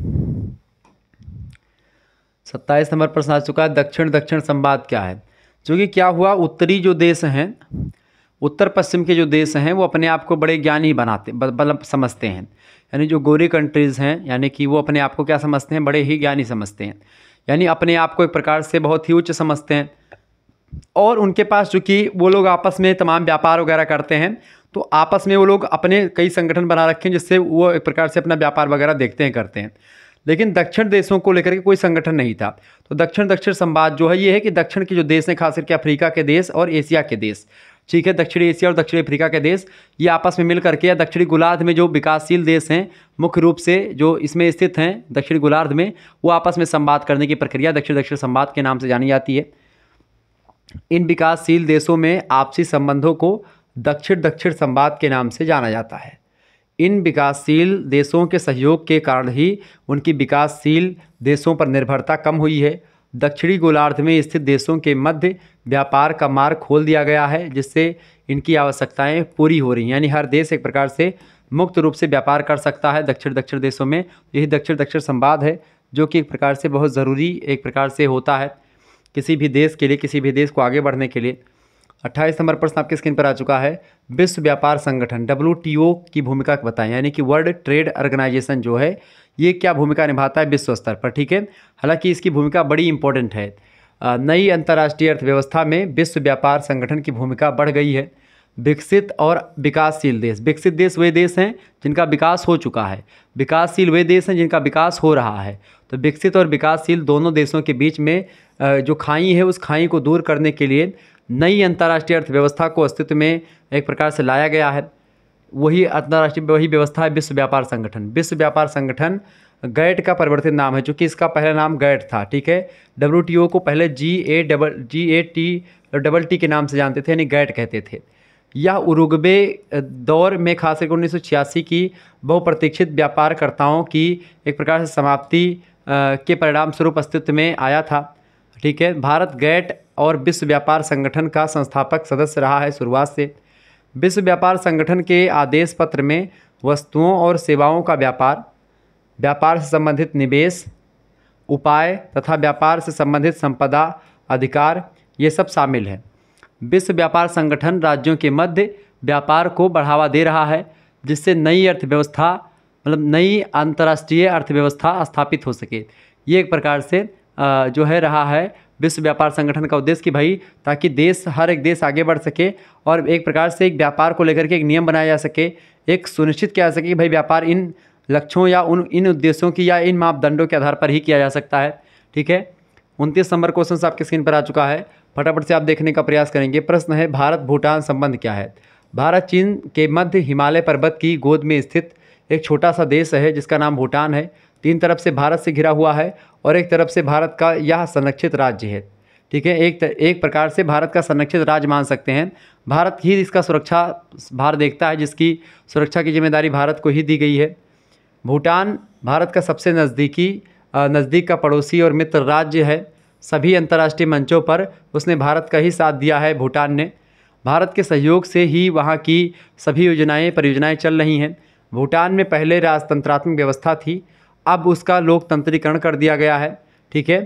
सत्ताईस नंबर प्रश्न आ चुका है दक्षिण दक्षिण संवाद क्या है चूँकि क्या हुआ उत्तरी जो देश हैं उत्तर पश्चिम के जो देश हैं वो अपने आप को बड़े ज्ञानी बनाते मतलब समझते हैं यानी जो गोरी कंट्रीज़ हैं यानी कि वो अपने आप को क्या समझते हैं बड़े ही ज्ञानी समझते हैं यानी अपने आप को एक प्रकार से बहुत ही उच्च समझते हैं और उनके पास चूँकि वो लोग आपस में तमाम व्यापार वगैरह करते हैं तो आपस में वो लोग अपने कई संगठन बना रखे हैं जिससे वो एक प्रकार से अपना व्यापार वगैरह देखते हैं करते हैं लेकिन दक्षिण देशों को लेकर के कोई संगठन नहीं था तो दक्षिण दक्षिण संवाद जो है ये है कि दक्षिण के जो देश हैं खास करके अफ्रीका के देश और एशिया के देश ठीक है दक्षिणी एशिया और दक्षिणी अफ्रीका के देश ये आपस में मिल करके या दक्षिणी गोलार्ध में जो विकासशील देश हैं मुख्य रूप से जो इसमें स्थित हैं दक्षिणी गोलार्ध में वो आपस में संवाद करने की प्रक्रिया दक्षिण दक्षिण संवाद के नाम से जानी जाती है इन विकासशील देशों में आपसी संबंधों को दक्षिण दक्षिण संवाद के नाम से जाना जाता है इन विकासशील देशों के सहयोग के कारण ही उनकी विकासशील देशों पर निर्भरता कम हुई है दक्षिणी गोलार्ध में स्थित देशों के मध्य व्यापार का मार्ग खोल दिया गया है जिससे इनकी आवश्यकताएं पूरी हो रही हैं यानी हर देश एक प्रकार से मुक्त रूप से व्यापार कर सकता है दक्षिण दक्षिण देशों में यही दक्षिण दक्षिण संवाद है जो कि एक प्रकार से बहुत ज़रूरी एक प्रकार से होता है किसी भी देश के लिए किसी भी देश को आगे बढ़ने के लिए अट्ठाईस नंबर प्रश्न आपकी स्क्रीन पर आ चुका है विश्व व्यापार संगठन डब्ल्यू की भूमिका बताएं यानी कि वर्ल्ड ट्रेड ऑर्गेनाइजेशन जो है ये क्या भूमिका निभाता है विश्व स्तर पर ठीक है हालांकि इसकी भूमिका बड़ी इंपॉर्टेंट है नई अंतर्राष्ट्रीय अर्थव्यवस्था में विश्व व्यापार संगठन की भूमिका बढ़ गई है विकसित और विकासशील देश विकसित देश वे देश हैं जिनका विकास हो चुका है विकासशील वे देश हैं जिनका विकास हो रहा है तो विकसित और विकासशील दोनों देशों के बीच में जो खाई है उस खाई को दूर करने के लिए नई अंतर्राष्ट्रीय अर्थव्यवस्था को अस्तित्व में एक प्रकार से लाया गया है वही अंतर्राष्ट्रीय वही व्यवस्था है विश्व व्यापार संगठन विश्व व्यापार संगठन गैट का परिवर्तित नाम है चूँकि इसका पहला नाम गैट था ठीक है डब्ल्यू को पहले G A double G A T double T के नाम से जानते थे यानी गैट कहते थे यह उरुग्वे दौर में खासकर उन्नीस की बहुप्रतीक्षित व्यापारकर्ताओं की एक प्रकार से समाप्ति के परिणाम स्वरूप अस्तित्व में आया था ठीक है भारत गैट और विश्व व्यापार संगठन का संस्थापक सदस्य रहा है शुरुआत से विश्व व्यापार संगठन के आदेश पत्र में वस्तुओं और सेवाओं का व्यापार व्यापार से संबंधित निवेश उपाय तथा व्यापार से संबंधित संपदा अधिकार ये सब शामिल हैं विश्व व्यापार संगठन राज्यों के मध्य व्यापार को बढ़ावा दे रहा है जिससे नई अर्थव्यवस्था मतलब नई अंतर्राष्ट्रीय अर्थव्यवस्था स्थापित हो सके ये एक प्रकार से जो है रहा है विश्व व्यापार संगठन का उद्देश्य कि भाई ताकि देश हर एक देश आगे बढ़ सके और एक प्रकार से एक व्यापार को लेकर के एक नियम बनाया जा सके एक सुनिश्चित किया जा सके कि भाई व्यापार इन लक्ष्यों या उन इन उद्देश्यों की या इन मापदंडों के आधार पर ही किया जा सकता है ठीक है उनतीस नंबर क्वेश्चन आपके स्क्रीन पर आ चुका है फटाफट से आप देखने का प्रयास करेंगे प्रश्न है भारत भूटान संबंध क्या है भारत चीन के मध्य हिमालय पर्वत की गोद में स्थित एक छोटा सा देश है जिसका नाम भूटान है तीन तरफ से भारत से घिरा हुआ है और एक तरफ से भारत का यह संरक्षित राज्य है ठीक है एक एक प्रकार से भारत का संरक्षित राज्य मान सकते हैं भारत ही इसका सुरक्षा भार देखता है जिसकी सुरक्षा की जिम्मेदारी भारत को ही दी गई है भूटान भारत का सबसे नज़दीकी नज़दीक का पड़ोसी और मित्र राज्य है सभी अंतर्राष्ट्रीय मंचों पर उसने भारत का ही साथ दिया है भूटान ने भारत के सहयोग से ही वहाँ की सभी योजनाएँ परियोजनाएँ चल रही हैं भूटान में पहले राजतंत्रात्मक व्यवस्था थी अब उसका लोकतंत्रीकरण कर दिया गया है ठीक है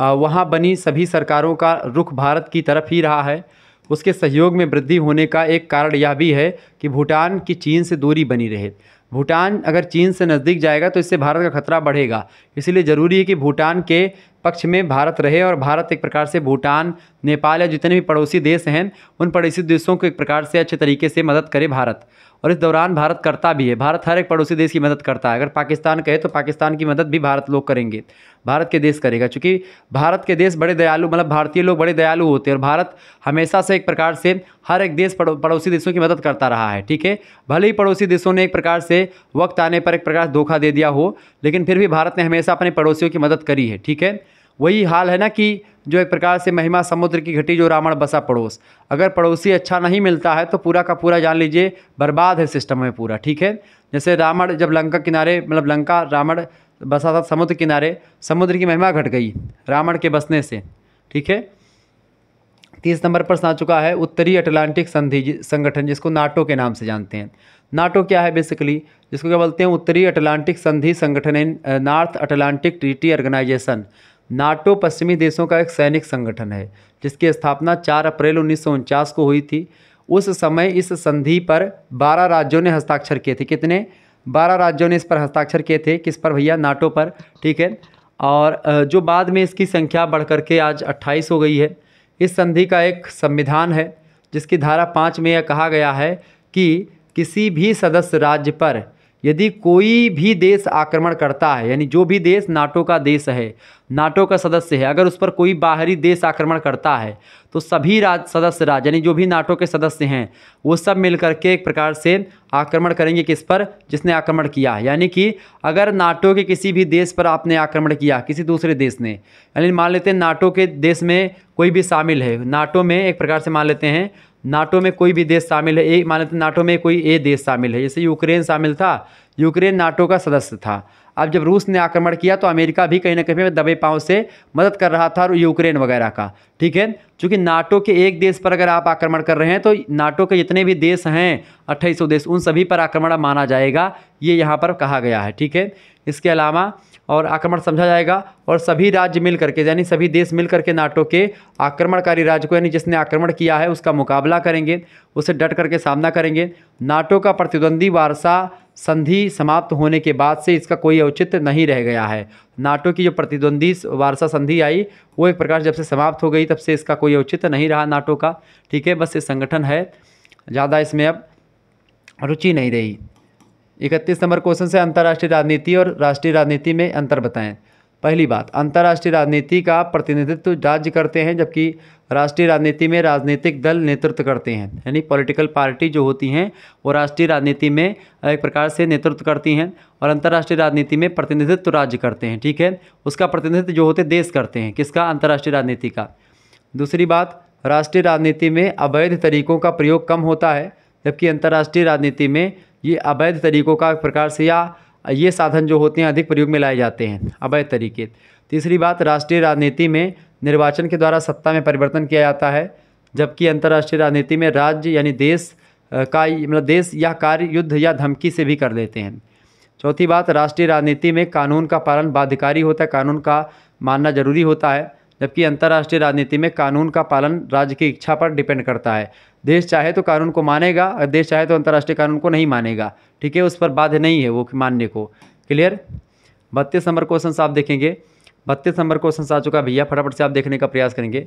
वहाँ बनी सभी सरकारों का रुख भारत की तरफ ही रहा है उसके सहयोग में वृद्धि होने का एक कारण यह भी है कि भूटान की चीन से दूरी बनी रहे भूटान अगर चीन से नज़दीक जाएगा तो इससे भारत का खतरा बढ़ेगा इसलिए ज़रूरी है कि भूटान के पक्ष में भारत रहे और भारत एक प्रकार से भूटान नेपाल या जितने भी पड़ोसी देश हैं उन पड़ोसी देशों को एक प्रकार से अच्छे तरीके से मदद करे भारत और इस दौरान भारत करता भी है भारत हर एक पड़ोसी देश की मदद करता है अगर पाकिस्तान कहे तो पाकिस्तान की मदद भी भारत लोग करेंगे भारत के देश करेगा चूँकि भारत के देश बड़े दयालु मतलब भारतीय लोग बड़े दयालु होते हैं और भारत हमेशा से एक प्रकार से हर एक देश पड़ोसी देशों की मदद करता रहा है ठीक है भले ही पड़ोसी देशों ने एक प्रकार से वक्त आने पर एक प्रकार धोखा दे दिया हो लेकिन फिर भी भारत ने हमेशा अपने पड़ोसियों की मदद करी है ठीक है वही हाल है ना कि जो एक प्रकार से महिमा समुद्र की घटी जो रावण बसा पड़ोस अगर पड़ोसी अच्छा नहीं मिलता है तो पूरा का पूरा जान लीजिए बर्बाद है सिस्टम में पूरा ठीक है जैसे रावण जब लंका किनारे मतलब लंका रावण बसा था समुद्र किनारे समुद्र की महिमा घट गई रावण के बसने से ठीक है तीस नंबर पर सुना चुका है उत्तरी अटलांटिक संधि संगठन जिसको नाटो के नाम से जानते हैं नाटो क्या है बेसिकली जिसको क्या बोलते हैं उत्तरी अटलांटिक संधि संगठन North Atlantic treaty organisation NATO पश्चिमी देशों का एक सैनिक संगठन है जिसकी स्थापना 4 अप्रैल उन्नीस को हुई थी उस समय इस संधि पर 12 राज्यों ने हस्ताक्षर किए थे कितने 12 राज्यों ने इस पर हस्ताक्षर किए थे किस पर भैया नाटो पर ठीक है और जो बाद में इसकी संख्या बढ़ करके आज 28 हो गई है इस संधि का एक संविधान है जिसकी धारा पाँच में यह कहा गया है कि किसी भी सदस्य राज्य पर यदि कोई भी देश आक्रमण करता है यानी जो भी देश नाटो का देश है नाटो का सदस्य है अगर उस पर कोई बाहरी देश आक्रमण करता है तो सभी राज सदस्य राज्य यानी जो भी नाटो के सदस्य हैं वो सब मिलकर के एक प्रकार से आक्रमण करेंगे किस पर जिसने आक्रमण किया है यानी कि अगर नाटो के किसी भी देश पर आपने आक्रमण किया किसी दूसरे देश ने यानी मान लेते हैं नाटो के देश में कोई भी शामिल है नाटो में एक प्रकार से मान लेते हैं नाटो में कोई भी देश शामिल है ए लेते तो नाटो में कोई ए देश शामिल है जैसे यूक्रेन शामिल था यूक्रेन नाटो का सदस्य था अब जब रूस ने आक्रमण किया तो अमेरिका भी कहीं ना कहीं दबे पाँव से मदद कर रहा था और यूक्रेन वगैरह का ठीक है चूँकि नाटो के एक देश पर अगर आप आक्रमण कर रहे हैं तो नाटो के जितने भी देश हैं अट्ठाईसों देश उन सभी पर आक्रमण माना जाएगा ये यहाँ पर कहा गया है ठीक है इसके अलावा और आक्रमण समझा जाएगा और सभी राज्य मिल करके यानी सभी देश मिल करके नाटो के आक्रमणकारी राज्य को यानी जिसने आक्रमण किया है उसका मुकाबला करेंगे उसे डट करके सामना करेंगे नाटो का प्रतिद्वंदी वारसा संधि समाप्त होने के बाद से इसका कोई औचित्य नहीं रह गया है नाटो की जो प्रतिद्वंदी वारसा संधि आई वो एक प्रकार जब से समाप्त हो गई तब से इसका कोई औचित्य नहीं रहा नाटो का ठीक है बस ये संगठन है ज़्यादा इसमें अब रुचि नहीं रही इकतीस नंबर क्वेश्चन से अंतर्राष्ट्रीय राजनीति और राष्ट्रीय राजनीति में अंतर बताएं पहली बात अंतर्राष्ट्रीय राजनीति का प्रतिनिधित्व राज्य करते हैं जबकि राष्ट्रीय राजनीति में राजनीतिक दल नेतृत्व करते हैं यानी पॉलिटिकल पार्टी जो होती हैं वो राष्ट्रीय राजनीति में एक प्रकार से नेतृत्व करती हैं और अंतर्राष्ट्रीय राजनीति में प्रतिनिधित्व राज्य करते हैं ठीक है उसका प्रतिनिधित्व जो होते देश करते हैं किसका अंतर्राष्ट्रीय राजनीति का दूसरी बात राष्ट्रीय राजनीति में अवैध तरीकों का प्रयोग कम होता है जबकि अंतर्राष्ट्रीय राजनीति में ये अवैध तरीकों का प्रकार से या ये साधन जो होते हैं अधिक प्रयोग में लाए जाते हैं अवैध तरीके तीसरी बात राष्ट्रीय राजनीति में निर्वाचन के द्वारा सत्ता में परिवर्तन किया जाता है जबकि अंतर्राष्ट्रीय राजनीति में राज्य यानी देश का मतलब देश या कार्य युद्ध या धमकी से भी कर लेते हैं चौथी बात राष्ट्रीय राजनीति में कानून का पालन बाध्यकारी होता है कानून का मानना जरूरी होता है जबकि अंतर्राष्ट्रीय राजनीति में कानून का पालन राज्य की इच्छा पर डिपेंड करता है देश चाहे तो कानून को मानेगा और देश चाहे तो अंतर्राष्ट्रीय कानून को नहीं मानेगा ठीक है उस पर बाध्य नहीं है वो मानने को क्लियर बत्तीस नंबर क्वेश्चन आप देखेंगे बत्तीस नंबर क्वेश्चन आ चुका भैया फटाफट से आप देखने का प्रयास करेंगे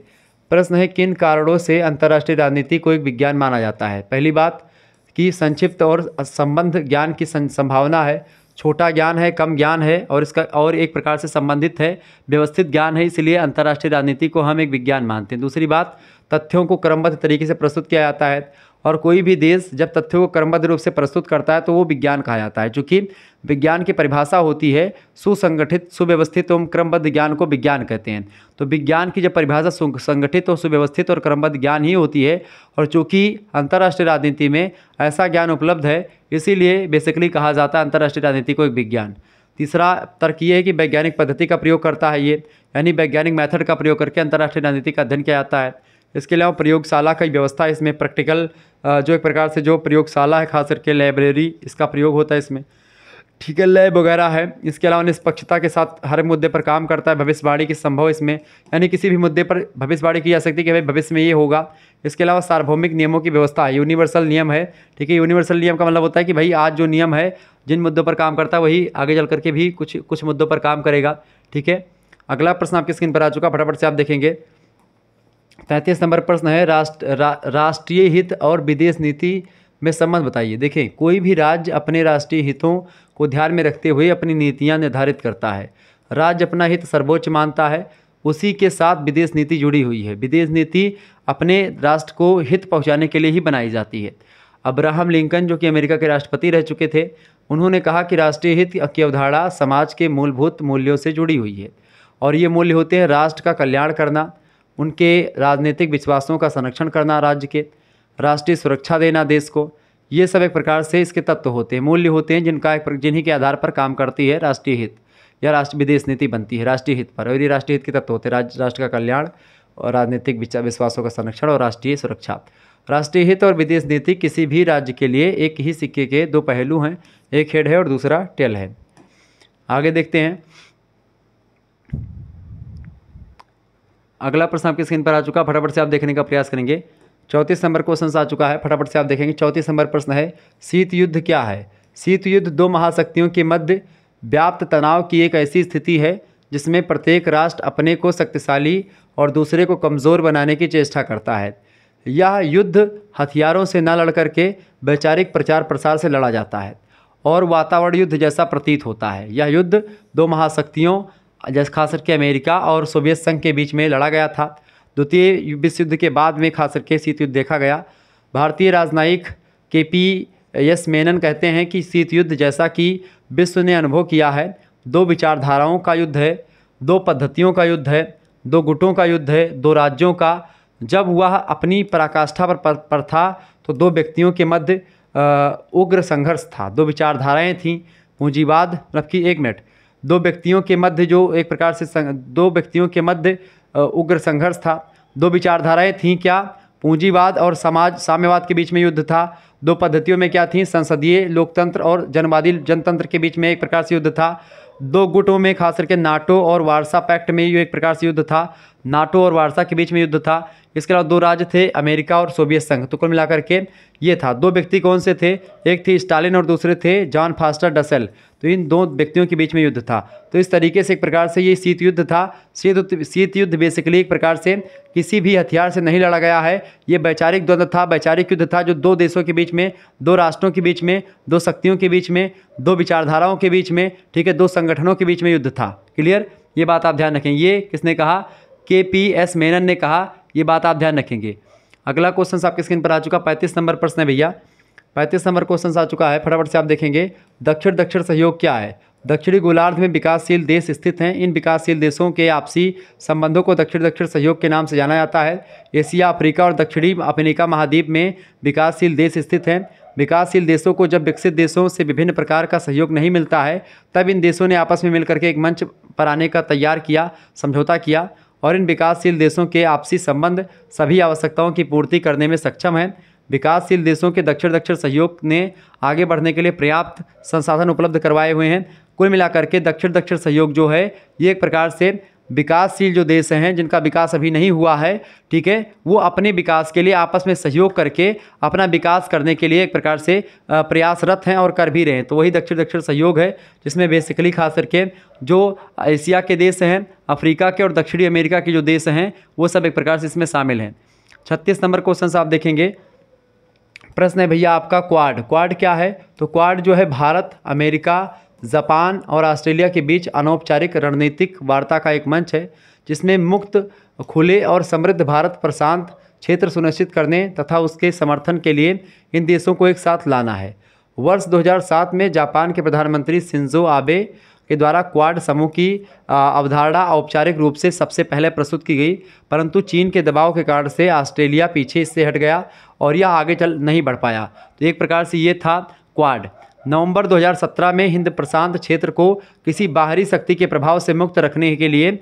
प्रश्न है किन कारणों से अंतर्राष्ट्रीय राजनीति को एक विज्ञान माना जाता है पहली बात कि संक्षिप्त और संबंध ज्ञान की संभावना है छोटा ज्ञान है कम ज्ञान है और इसका और एक प्रकार से संबंधित है व्यवस्थित ज्ञान है इसलिए अंतर्राष्ट्रीय राजनीति को हम एक विज्ञान मानते हैं दूसरी बात तथ्यों को क्रमबद्ध तरीके से प्रस्तुत किया जाता है और कोई भी देश जब तथ्यों को क्रमबद्ध रूप से प्रस्तुत करता है तो वो विज्ञान कहा जाता है चूँकि विज्ञान की परिभाषा होती है सुसंगठित सुव्यवस्थित एवं क्रमबद्ध ज्ञान को विज्ञान कहते हैं तो विज्ञान की जब परिभाषा संगठित और सुव्यवस्थित और क्रमबद्ध ज्ञान ही होती है और चूँकि अंतर्राष्ट्रीय राजनीति में ऐसा ज्ञान उपलब्ध है इसीलिए बेसिकली कहा जाता है अंतर्राष्ट्रीय राजनीति को एक विज्ञान तीसरा तर्क ये है कि वैज्ञानिक पद्धति का प्रयोग करता है ये यानी वैज्ञानिक मेथड का प्रयोग करके अंतर्राष्ट्रीय राजनीति का अध्ययन किया जाता है इसके अलावा प्रयोगशाला का व्यवस्था है इसमें प्रैक्टिकल जो एक प्रकार से जो प्रयोगशाला है खास करके लाइब्रेरी इसका प्रयोग होता है इसमें ठीक है लैब वगैरह है इसके अलावा निष्पक्षता के साथ हर मुद्दे पर काम करता है भविष्यवाणी की संभव इसमें यानी किसी भी मुद्दे पर भविष्यवाणी की जा सकती है कि भाई भविष्य में ये होगा इसके अलावा सार्वभौमिक नियमों की व्यवस्था है यूनिवर्सल नियम है ठीक है यूनिवर्सल नियम का मतलब होता है कि भाई आज जो नियम है जिन मुद्दों पर काम करता है वही आगे चल करके भी कुछ कुछ मुद्दों पर काम करेगा ठीक है अगला प्रश्न आपकी स्क्रीन पर आ चुका फटाफट से आप देखेंगे तैंतीस नंबर प्रश्न है राष्ट्र रा, राष्ट्रीय हित और विदेश नीति में संबंध बताइए देखें कोई भी राज्य अपने राष्ट्रीय हितों को ध्यान में रखते हुए अपनी नीतियाँ निर्धारित करता है राज्य अपना हित सर्वोच्च मानता है उसी के साथ विदेश नीति जुड़ी हुई है विदेश नीति अपने राष्ट्र को हित पहुँचाने के लिए ही बनाई जाती है अब्राहम लिंकन जो कि अमेरिका के राष्ट्रपति रह चुके थे उन्होंने कहा कि राष्ट्रीय हित की अवधारणा समाज के मूलभूत मूल्यों से जुड़ी हुई है और ये मूल्य होते हैं राष्ट्र का कल्याण करना उनके राजनीतिक विश्वासों का संरक्षण करना राज्य के राष्ट्रीय सुरक्षा देना देश को ये सब एक प्रकार से इसके तत्व होते हैं मूल्य होते हैं जिनका एक जिन्हीं के आधार पर काम करती है राष्ट्रीय हित या राष्ट्र विदेश नीति बनती है राष्ट्रीय हित पर और ये राष्ट्रीय हित के तत्व होते हैं राज्य राष्ट्र का कल्याण और राजनीतिक विश्वासों का संरक्षण और राष्ट्रीय सुरक्षा राष्ट्रीय हित और विदेश नीति किसी भी राज्य के लिए एक ही सिक्के के दो पहलू हैं एक हेड है और दूसरा टेल है आगे देखते हैं अगला प्रश्न आपकी स्क्रीन पर आ चुका है फटाफट से आप देखने का प्रयास करेंगे चौंतीस नंबर क्वेश्चन आ चुका है फटाफट से आप देखेंगे चौंतीस नंबर प्रश्न है शीत युद्ध क्या है शीत युद्ध दो महाशक्तियों के मध्य व्याप्त तनाव की एक ऐसी स्थिति है जिसमें प्रत्येक राष्ट्र अपने को शक्तिशाली और दूसरे को कमज़ोर बनाने की चेष्टा करता है यह युद्ध हथियारों से न लड़ करके वैचारिक प्रचार प्रसार से लड़ा जाता है और वातावरण युद्ध जैसा प्रतीत होता है यह युद्ध दो महाशक्तियों जैस खास करके अमेरिका और सोवियत संघ के बीच में लड़ा गया था द्वितीय विश्व युद्ध के बाद में खास करके शीत युद्ध देखा गया भारतीय राजनयिक के पी एस मेनन कहते हैं कि शीत युद्ध जैसा कि विश्व ने अनुभव किया है दो विचारधाराओं का युद्ध है दो पद्धतियों का युद्ध है दो गुटों का युद्ध है दो राज्यों का जब वह अपनी पराकाष्ठा पर, पर पर था तो दो व्यक्तियों के मध्य उग्र संघर्ष था दो विचारधाराएं थीं पूंजीवाद मतलब कि एक मिनट दो व्यक्तियों के मध्य जो एक प्रकार से संग, दो व्यक्तियों के मध्य उग्र संघर्ष था दो विचारधाराएं थीं क्या पूंजीवाद और समाज साम्यवाद के बीच में युद्ध था दो पद्धतियों में क्या थी संसदीय लोकतंत्र और जनवादी जनतंत्र के बीच में एक प्रकार से युद्ध था दो गुटों में खास करके नाटो और वारसा पैक्ट में एक प्रकार से युद्ध था नाटो और वारसा के बीच में युद्ध था इसके अलावा दो राज्य थे अमेरिका और सोवियत संघ तो कुल मिलाकर के ये था दो व्यक्ति कौन से थे एक थे स्टालिन और दूसरे थे जॉन फास्टर डसेल तो इन दो व्यक्तियों के बीच में युद्ध था तो इस तरीके से एक प्रकार से ये शीत युद्ध था शीत शीत युद्ध बेसिकली एक प्रकार से किसी भी हथियार से नहीं लड़ा गया है ये वैचारिक द्वंद्व था वैचारिक युद्ध था जो दो देशों के बीच में दो राष्ट्रों के बीच में दो शक्तियों के बीच में दो विचारधाराओं के बीच में ठीक है दो संगठनों के बीच में युद्ध था क्लियर ये बात आप ध्यान रखें ये किसने कहा के पी एस मेनन ने कहा ये बात आप ध्यान रखेंगे अगला क्वेश्चन आपके स्क्रीन पर आ चुका पैंतीस नंबर प्रश्न है भैया पैंतीस नंबर क्वेश्चन आ चुका है फटाफट से आप देखेंगे दक्षिण दक्षिण सहयोग क्या है दक्षिणी गोलार्ध में विकासशील देश स्थित हैं इन विकासशील देशों के आपसी संबंधों को दक्षिण दक्षिण सहयोग के नाम से जाना जाता है एशिया अफ्रीका और दक्षिणी अफ्रीका महाद्वीप में विकासशील देश स्थित हैं विकासशील देशों को जब विकसित देशों से विभिन्न प्रकार का सहयोग नहीं मिलता है तब इन देशों ने आपस में मिलकर के एक मंच पर आने का तैयार किया समझौता किया और इन विकासशील देशों के आपसी संबंध सभी आवश्यकताओं की पूर्ति करने में सक्षम हैं विकासशील देशों के दक्षिण दक्षिण सहयोग ने आगे बढ़ने के लिए पर्याप्त संसाधन उपलब्ध करवाए हुए हैं कुल मिलाकर के दक्षिण दक्षिण सहयोग जो है ये एक प्रकार से विकासशील जो देश हैं जिनका विकास अभी नहीं हुआ है ठीक है वो अपने विकास के लिए आपस में सहयोग करके अपना विकास करने के लिए एक प्रकार से प्रयासरत हैं और कर भी रहे हैं तो वही दक्षिण दक्षिण सहयोग है जिसमें बेसिकली खास करके जो एशिया के देश हैं अफ्रीका के और दक्षिणी अमेरिका के जो देश हैं वो सब एक प्रकार से इसमें शामिल हैं छत्तीस नंबर क्वेश्चन आप देखेंगे प्रश्न है भैया आपका क्वाड क्वाड क्या है तो क्वाड जो है भारत अमेरिका जापान और ऑस्ट्रेलिया के बीच अनौपचारिक रणनीतिक वार्ता का एक मंच है जिसमें मुक्त खुले और समृद्ध भारत प्रशांत क्षेत्र सुनिश्चित करने तथा उसके समर्थन के लिए इन देशों को एक साथ लाना है वर्ष 2007 में जापान के प्रधानमंत्री सिंजो आबे के द्वारा क्वाड समूह की अवधारणा औपचारिक रूप से सबसे पहले प्रस्तुत की गई परंतु चीन के दबाव के कारण से ऑस्ट्रेलिया पीछे इससे हट गया और यह आगे चल नहीं बढ़ पाया तो एक प्रकार से ये था क्वाड नवंबर 2017 में हिंद प्रशांत क्षेत्र को किसी बाहरी शक्ति के प्रभाव से मुक्त रखने के लिए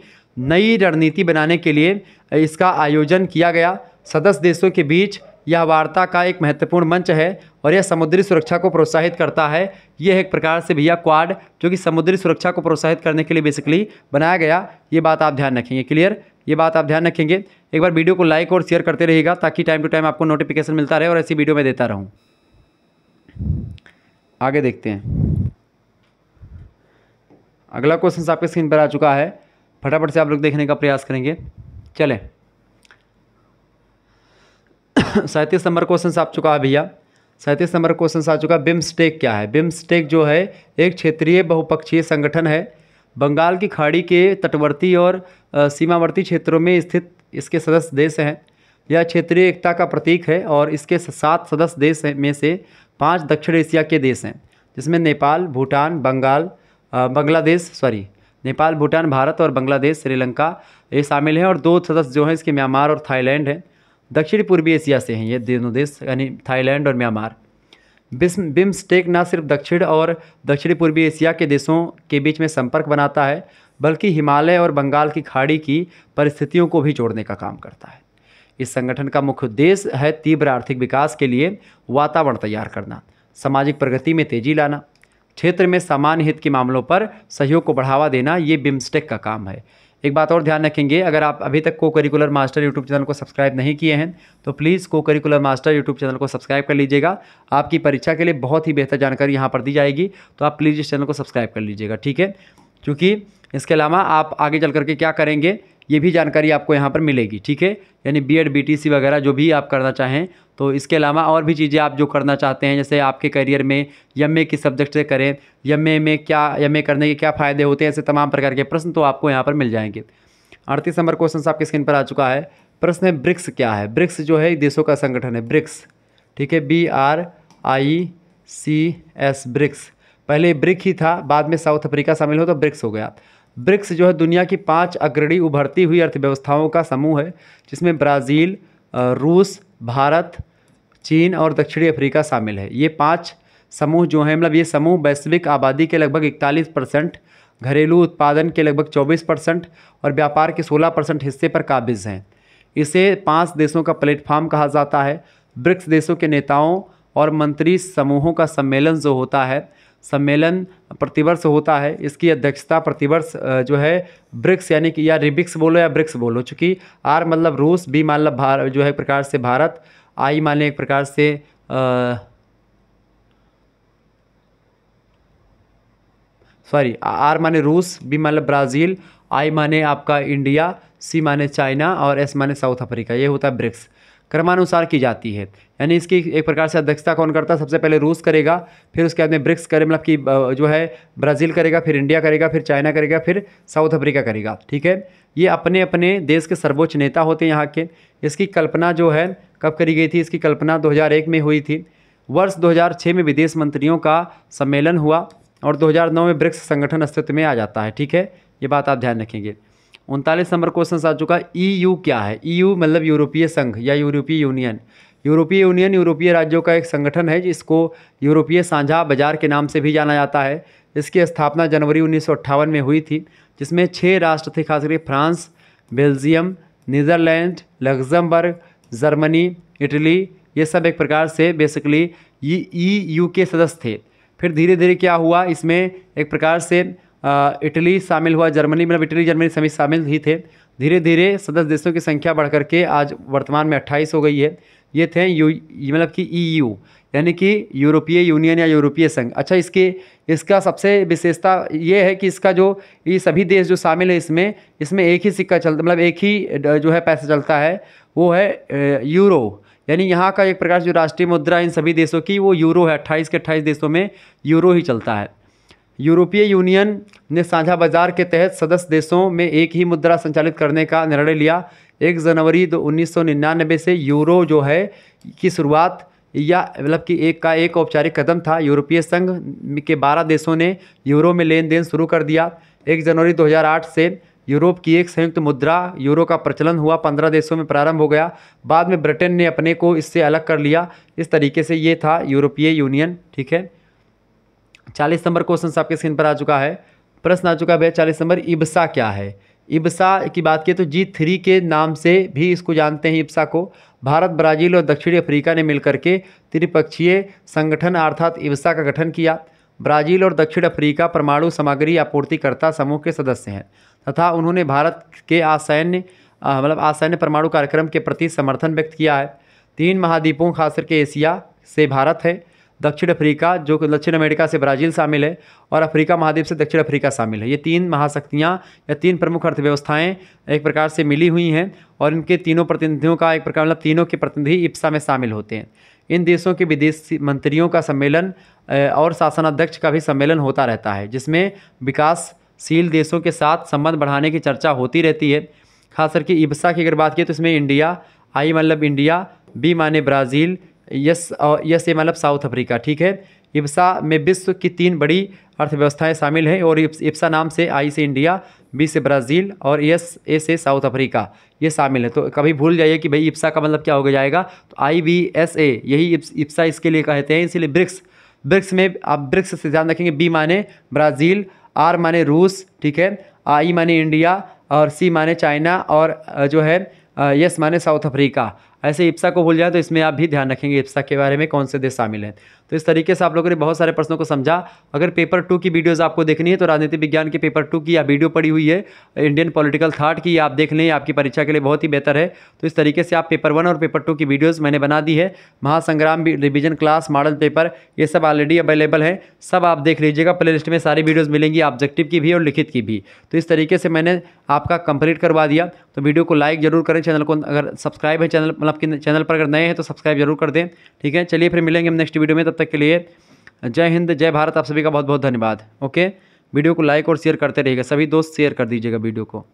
नई रणनीति बनाने के लिए इसका आयोजन किया गया सदस्य देशों के बीच यह वार्ता का एक महत्वपूर्ण मंच है और यह समुद्री सुरक्षा को प्रोत्साहित करता है यह एक प्रकार से भैया क्वाड जो कि समुद्री सुरक्षा को प्रोत्साहित करने के लिए बेसिकली बनाया गया ये बात आप ध्यान रखेंगे क्लियर ये बात आप ध्यान रखेंगे एक बार वीडियो को लाइक और शेयर करते रहेगा ताकि टाइम टू टाइम आपको नोटिफिकेशन मिलता रहे और ऐसी वीडियो में देता रहूँ आगे देखते हैं अगला क्वेश्चन आपके स्क्रीन पर आ चुका है फटाफट से आप लोग देखने का प्रयास करेंगे चलें [COUGHS] सैंतीस नंबर क्वेश्चन आप चुका है भैया सैंतीस नंबर क्वेश्चन आ चुका है बिम्स्टेक क्या है बिम्स्टेक जो है एक क्षेत्रीय बहुपक्षीय संगठन है बंगाल की खाड़ी के तटवर्ती और सीमावर्ती क्षेत्रों में स्थित इसके सदस्य देश हैं यह क्षेत्रीय एकता का प्रतीक है और इसके सात सदस्य देश में से पांच दक्षिण एशिया के देश हैं जिसमें नेपाल भूटान बंगाल बांग्लादेश सॉरी नेपाल भूटान भारत और बांग्लादेश श्रीलंका ये शामिल हैं और दो सदस्य जो हैं इसके म्यांमार और थाईलैंड हैं दक्षिण पूर्वी एशिया से हैं ये दोनों देश यानी थाईलैंड और म्यांमार बिम्सटेक न सिर्फ दक्षिण और दक्षिण पूर्वी एशिया के देशों के बीच में संपर्क बनाता है बल्कि हिमालय और बंगाल की खाड़ी की परिस्थितियों को भी जोड़ने का काम करता है इस संगठन का मुख्य उद्देश्य है तीव्र आर्थिक विकास के लिए वातावरण तैयार करना सामाजिक प्रगति में तेजी लाना क्षेत्र में सामान्य हित के मामलों पर सहयोग को बढ़ावा देना ये बिम्स्टेक का काम है एक बात और ध्यान रखेंगे अगर आप अभी तक cocurricular master YouTube channel को सब्सक्राइब नहीं किए हैं तो please cocurricular master YouTube channel को सब्सक्राइब कर लीजिएगा आपकी परीक्षा के लिए बहुत ही बेहतर जानकारी यहाँ पर दी जाएगी तो आप प्लीज़ इस चैनल को सब्सक्राइब कर लीजिएगा ठीक है क्योंकि इसके अलावा आप आगे चल करके क्या करेंगे ये भी जानकारी आपको यहाँ पर मिलेगी ठीक है यानी बी एड बी वगैरह जो भी आप करना चाहें तो इसके अलावा और भी चीज़ें आप जो करना चाहते हैं जैसे आपके करियर में एम ए किस सब्जेक्ट से करें एम ए में क्या एम ए करने के क्या फ़ायदे होते हैं ऐसे तमाम प्रकार के प्रश्न तो आपको यहाँ पर मिल जाएंगे अड़तीस नंबर क्वेश्चन आपकी स्क्रीन पर आ चुका है प्रश्न है ब्रिक्स क्या है ब्रिक्स जो है देशों का संगठन है ब्रिक्स ठीक है B R I C S BRICS पहले ब्रिक ही था बाद में साउथ अफ्रीका शामिल हो तो ब्रिक्स हो गया ब्रिक्स जो है दुनिया की पाँच अग्रणी उभरती हुई अर्थव्यवस्थाओं का समूह है जिसमें ब्राज़ील रूस भारत चीन और दक्षिणी अफ्रीका शामिल है ये पाँच समूह जो हैं मतलब ये समूह वैश्विक आबादी के लगभग इकतालीस परसेंट घरेलू उत्पादन के लगभग 24 परसेंट और व्यापार के 16 परसेंट हिस्से पर काबिज हैं इसे पाँच देशों का प्लेटफॉर्म कहा जाता है ब्रिक्स देशों के नेताओं और मंत्री समूहों का सम्मेलन जो होता है सम्मेलन प्रतिवर्ष होता है इसकी अध्यक्षता प्रतिवर्ष जो है ब्रिक्स यानी कि या रिबिक्स बोलो या ब्रिक्स बोलो चूँकि आर मतलब रूस बी मतलब भार जो है एक प्रकार से भारत आई माने एक प्रकार से सॉरी आर माने रूस बी माने मतलब ब्राज़ील आई माने आपका इंडिया सी माने चाइना और एस माने साउथ अफ्रीका ये होता है ब्रिक्स क्रमानुसार की जाती है यानी इसकी एक प्रकार से अध्यक्षता कौन करता है सबसे पहले रूस करेगा फिर उसके बाद में ब्रिक्स करे मतलब कि जो है ब्राज़ील करेगा फिर इंडिया करेगा फिर चाइना करेगा फिर साउथ अफ्रीका करेगा ठीक है ये अपने अपने देश के सर्वोच्च नेता होते हैं यहाँ के इसकी कल्पना जो है कब करी गई थी इसकी कल्पना दो में हुई थी वर्ष दो में विदेश मंत्रियों का सम्मेलन हुआ और दो में ब्रिक्स संगठन अस्तित्व में आ जाता है ठीक है ये बात आप ध्यान रखेंगे उनतालीस नंबर क्वेश्चन आ चुका ई e यू क्या है ई e यू मतलब यूरोपीय संघ या यूरोपीय यूनियन यूरोपीय यूनियन यूरोपीय राज्यों का एक संगठन है जिसको यूरोपीय साझा बाजार के नाम से भी जाना जाता है इसकी स्थापना जनवरी उन्नीस में हुई थी जिसमें छः राष्ट्र थे खास France Belgium Netherland Luxembourg Germany Italy ये सब एक प्रकार से बेसिकली ई यू के सदस्य थे फिर धीरे धीरे क्या हुआ इसमें एक प्रकार से इटली शामिल हुआ जर्मनी मतलब इटली जर्मनी सभी शामिल ही थे धीरे धीरे सदस्य देशों की संख्या बढ़ करके आज वर्तमान में अट्ठाईस हो गई है ये थे यू मतलब कि ईयू e यानी कि यूरोपीय यूनियन या यूरोपीय संघ अच्छा इसके इसका सबसे विशेषता ये है कि इसका जो ये सभी देश जो शामिल है इसमें इसमें एक ही सिक्का चलता मतलब एक ही जो है पैसा चलता है वो है यूरो यानी यहाँ का एक प्रकार जो राष्ट्रीय मुद्रा इन सभी देशों की वो यूरो है अट्ठाईस के अट्ठाईस देशों में यूरो ही चलता है यूरोपीय यूनियन ने साझा बाजार के तहत सदस्य देशों में एक ही मुद्रा संचालित करने का निर्णय लिया एक जनवरी दो उन्नीस से यूरो जो है की शुरुआत या मतलब कि एक का एक औपचारिक कदम था यूरोपीय संघ के 12 देशों ने यूरो में लेन देन शुरू कर दिया एक जनवरी 2008 से यूरोप की एक संयुक्त मुद्रा यूरो का प्रचलन हुआ पंद्रह देशों में प्रारंभ हो गया बाद में ब्रिटेन ने अपने को इससे अलग कर लिया इस तरीके से ये था यूरोपीय यूनियन ठीक है चालीस नंबर क्वेश्चन आपके स्क्रीन पर आ चुका है प्रश्न आ चुका है भैया चालीस नंबर इब्सा क्या है इब्सा की बात की तो जी थ्री के नाम से भी इसको जानते हैं इब्सा को भारत ब्राज़ील और दक्षिणी अफ्रीका ने मिलकर के त्रिपक्षीय संगठन अर्थात इब्सा का गठन किया ब्राज़ील और दक्षिण अफ्रीका परमाणु सामग्री आपूर्तिकर्ता समूह के सदस्य हैं तथा उन्होंने भारत के असैन्य मतलब असैन्य परमाणु कार्यक्रम के प्रति समर्थन व्यक्त किया है तीन महाद्वीपों खास करके एशिया से भारत है दक्षिण अफ्रीका जो दक्षिण अमेरिका से ब्राज़ील शामिल है और अफ्रीका महाद्वीप से दक्षिण अफ्रीका शामिल है ये तीन महाशक्तियाँ या तीन प्रमुख अर्थव्यवस्थाएँ एक प्रकार से मिली हुई हैं और इनके तीनों प्रतिनिधियों का एक प्रकार मतलब तीनों के प्रतिनिधि इप्सा में शामिल होते हैं इन देशों के विदेश मंत्रियों का सम्मेलन और शासनाध्यक्ष का भी सम्मेलन होता रहता है जिसमें विकासशील देशों के साथ संबंध बढ़ाने की चर्चा होती रहती है खास करके इब्सा की अगर बात की तो इसमें इंडिया आई मतलब इंडिया बी माने ब्राज़ील यस यस ये मतलब साउथ अफ्रीका ठीक है इप्सा में विश्व की तीन बड़ी अर्थव्यवस्थाएं शामिल हैं और इप्सा नाम से आई से इंडिया बी से ब्राज़ील और यस ए से साउथ अफ्रीका ये शामिल है तो कभी भूल जाइए कि भाई इप्सा का मतलब क्या हो जाएगा तो आई बी एस ए यही इप्सा इसके लिए कहते हैं इसीलिए ब्रिक्स ब्रिक्स में आप ब्रिक्स से ध्यान रखेंगे बी माने ब्राज़ील आर माने रूस ठीक है आई माने इंडिया और सी माने चाइना और जो है यस माने साउथ अफ्रीका ऐसे इप्सा को भूल जाए तो इसमें आप भी ध्यान रखेंगे इप्सा के बारे में कौन से देश शामिल हैं तो इस तरीके से आप लोगों ने बहुत सारे प्रश्नों को समझा अगर पेपर टू की वीडियोज़ आपको देखनी है तो राजनीति विज्ञान के पेपर टू की या वीडियो पड़ी हुई है इंडियन पॉलिटिकल थाट की आप देख लें आपकी परीक्षा के लिए बहुत ही बेहतर है तो इस तरीके से आप पेपर वन और पेपर टू की वीडियोज़ मैंने बना दी है महासंग्राम रिविजन क्लास मॉडल पेपर ये सब ऑलरेडी अवेलेबल हैं सब आप देख लीजिएगा प्ले लिस्ट में सारी वीडियोज़ मिलेंगी ऑब्जेक्टिव की भी और लिखित की भी तो इस तरीके से मैंने आपका कंप्लीट करवा दिया तो वीडियो को लाइक जरूर करें चैनल को अगर सब्सक्राइब है चैनल मतलब कि चैनल पर अगर नए हैं तो सब्सक्राइब जरूर कर दें ठीक है चलिए फिर मिलेंगे हम नेक्स्ट वीडियो में तब तक के लिए जय हिंद जय भारत आप सभी का बहुत बहुत धन्यवाद ओके वीडियो को लाइक और शेयर करते रहिएगा सभी दोस्त शेयर कर दीजिएगा वीडियो को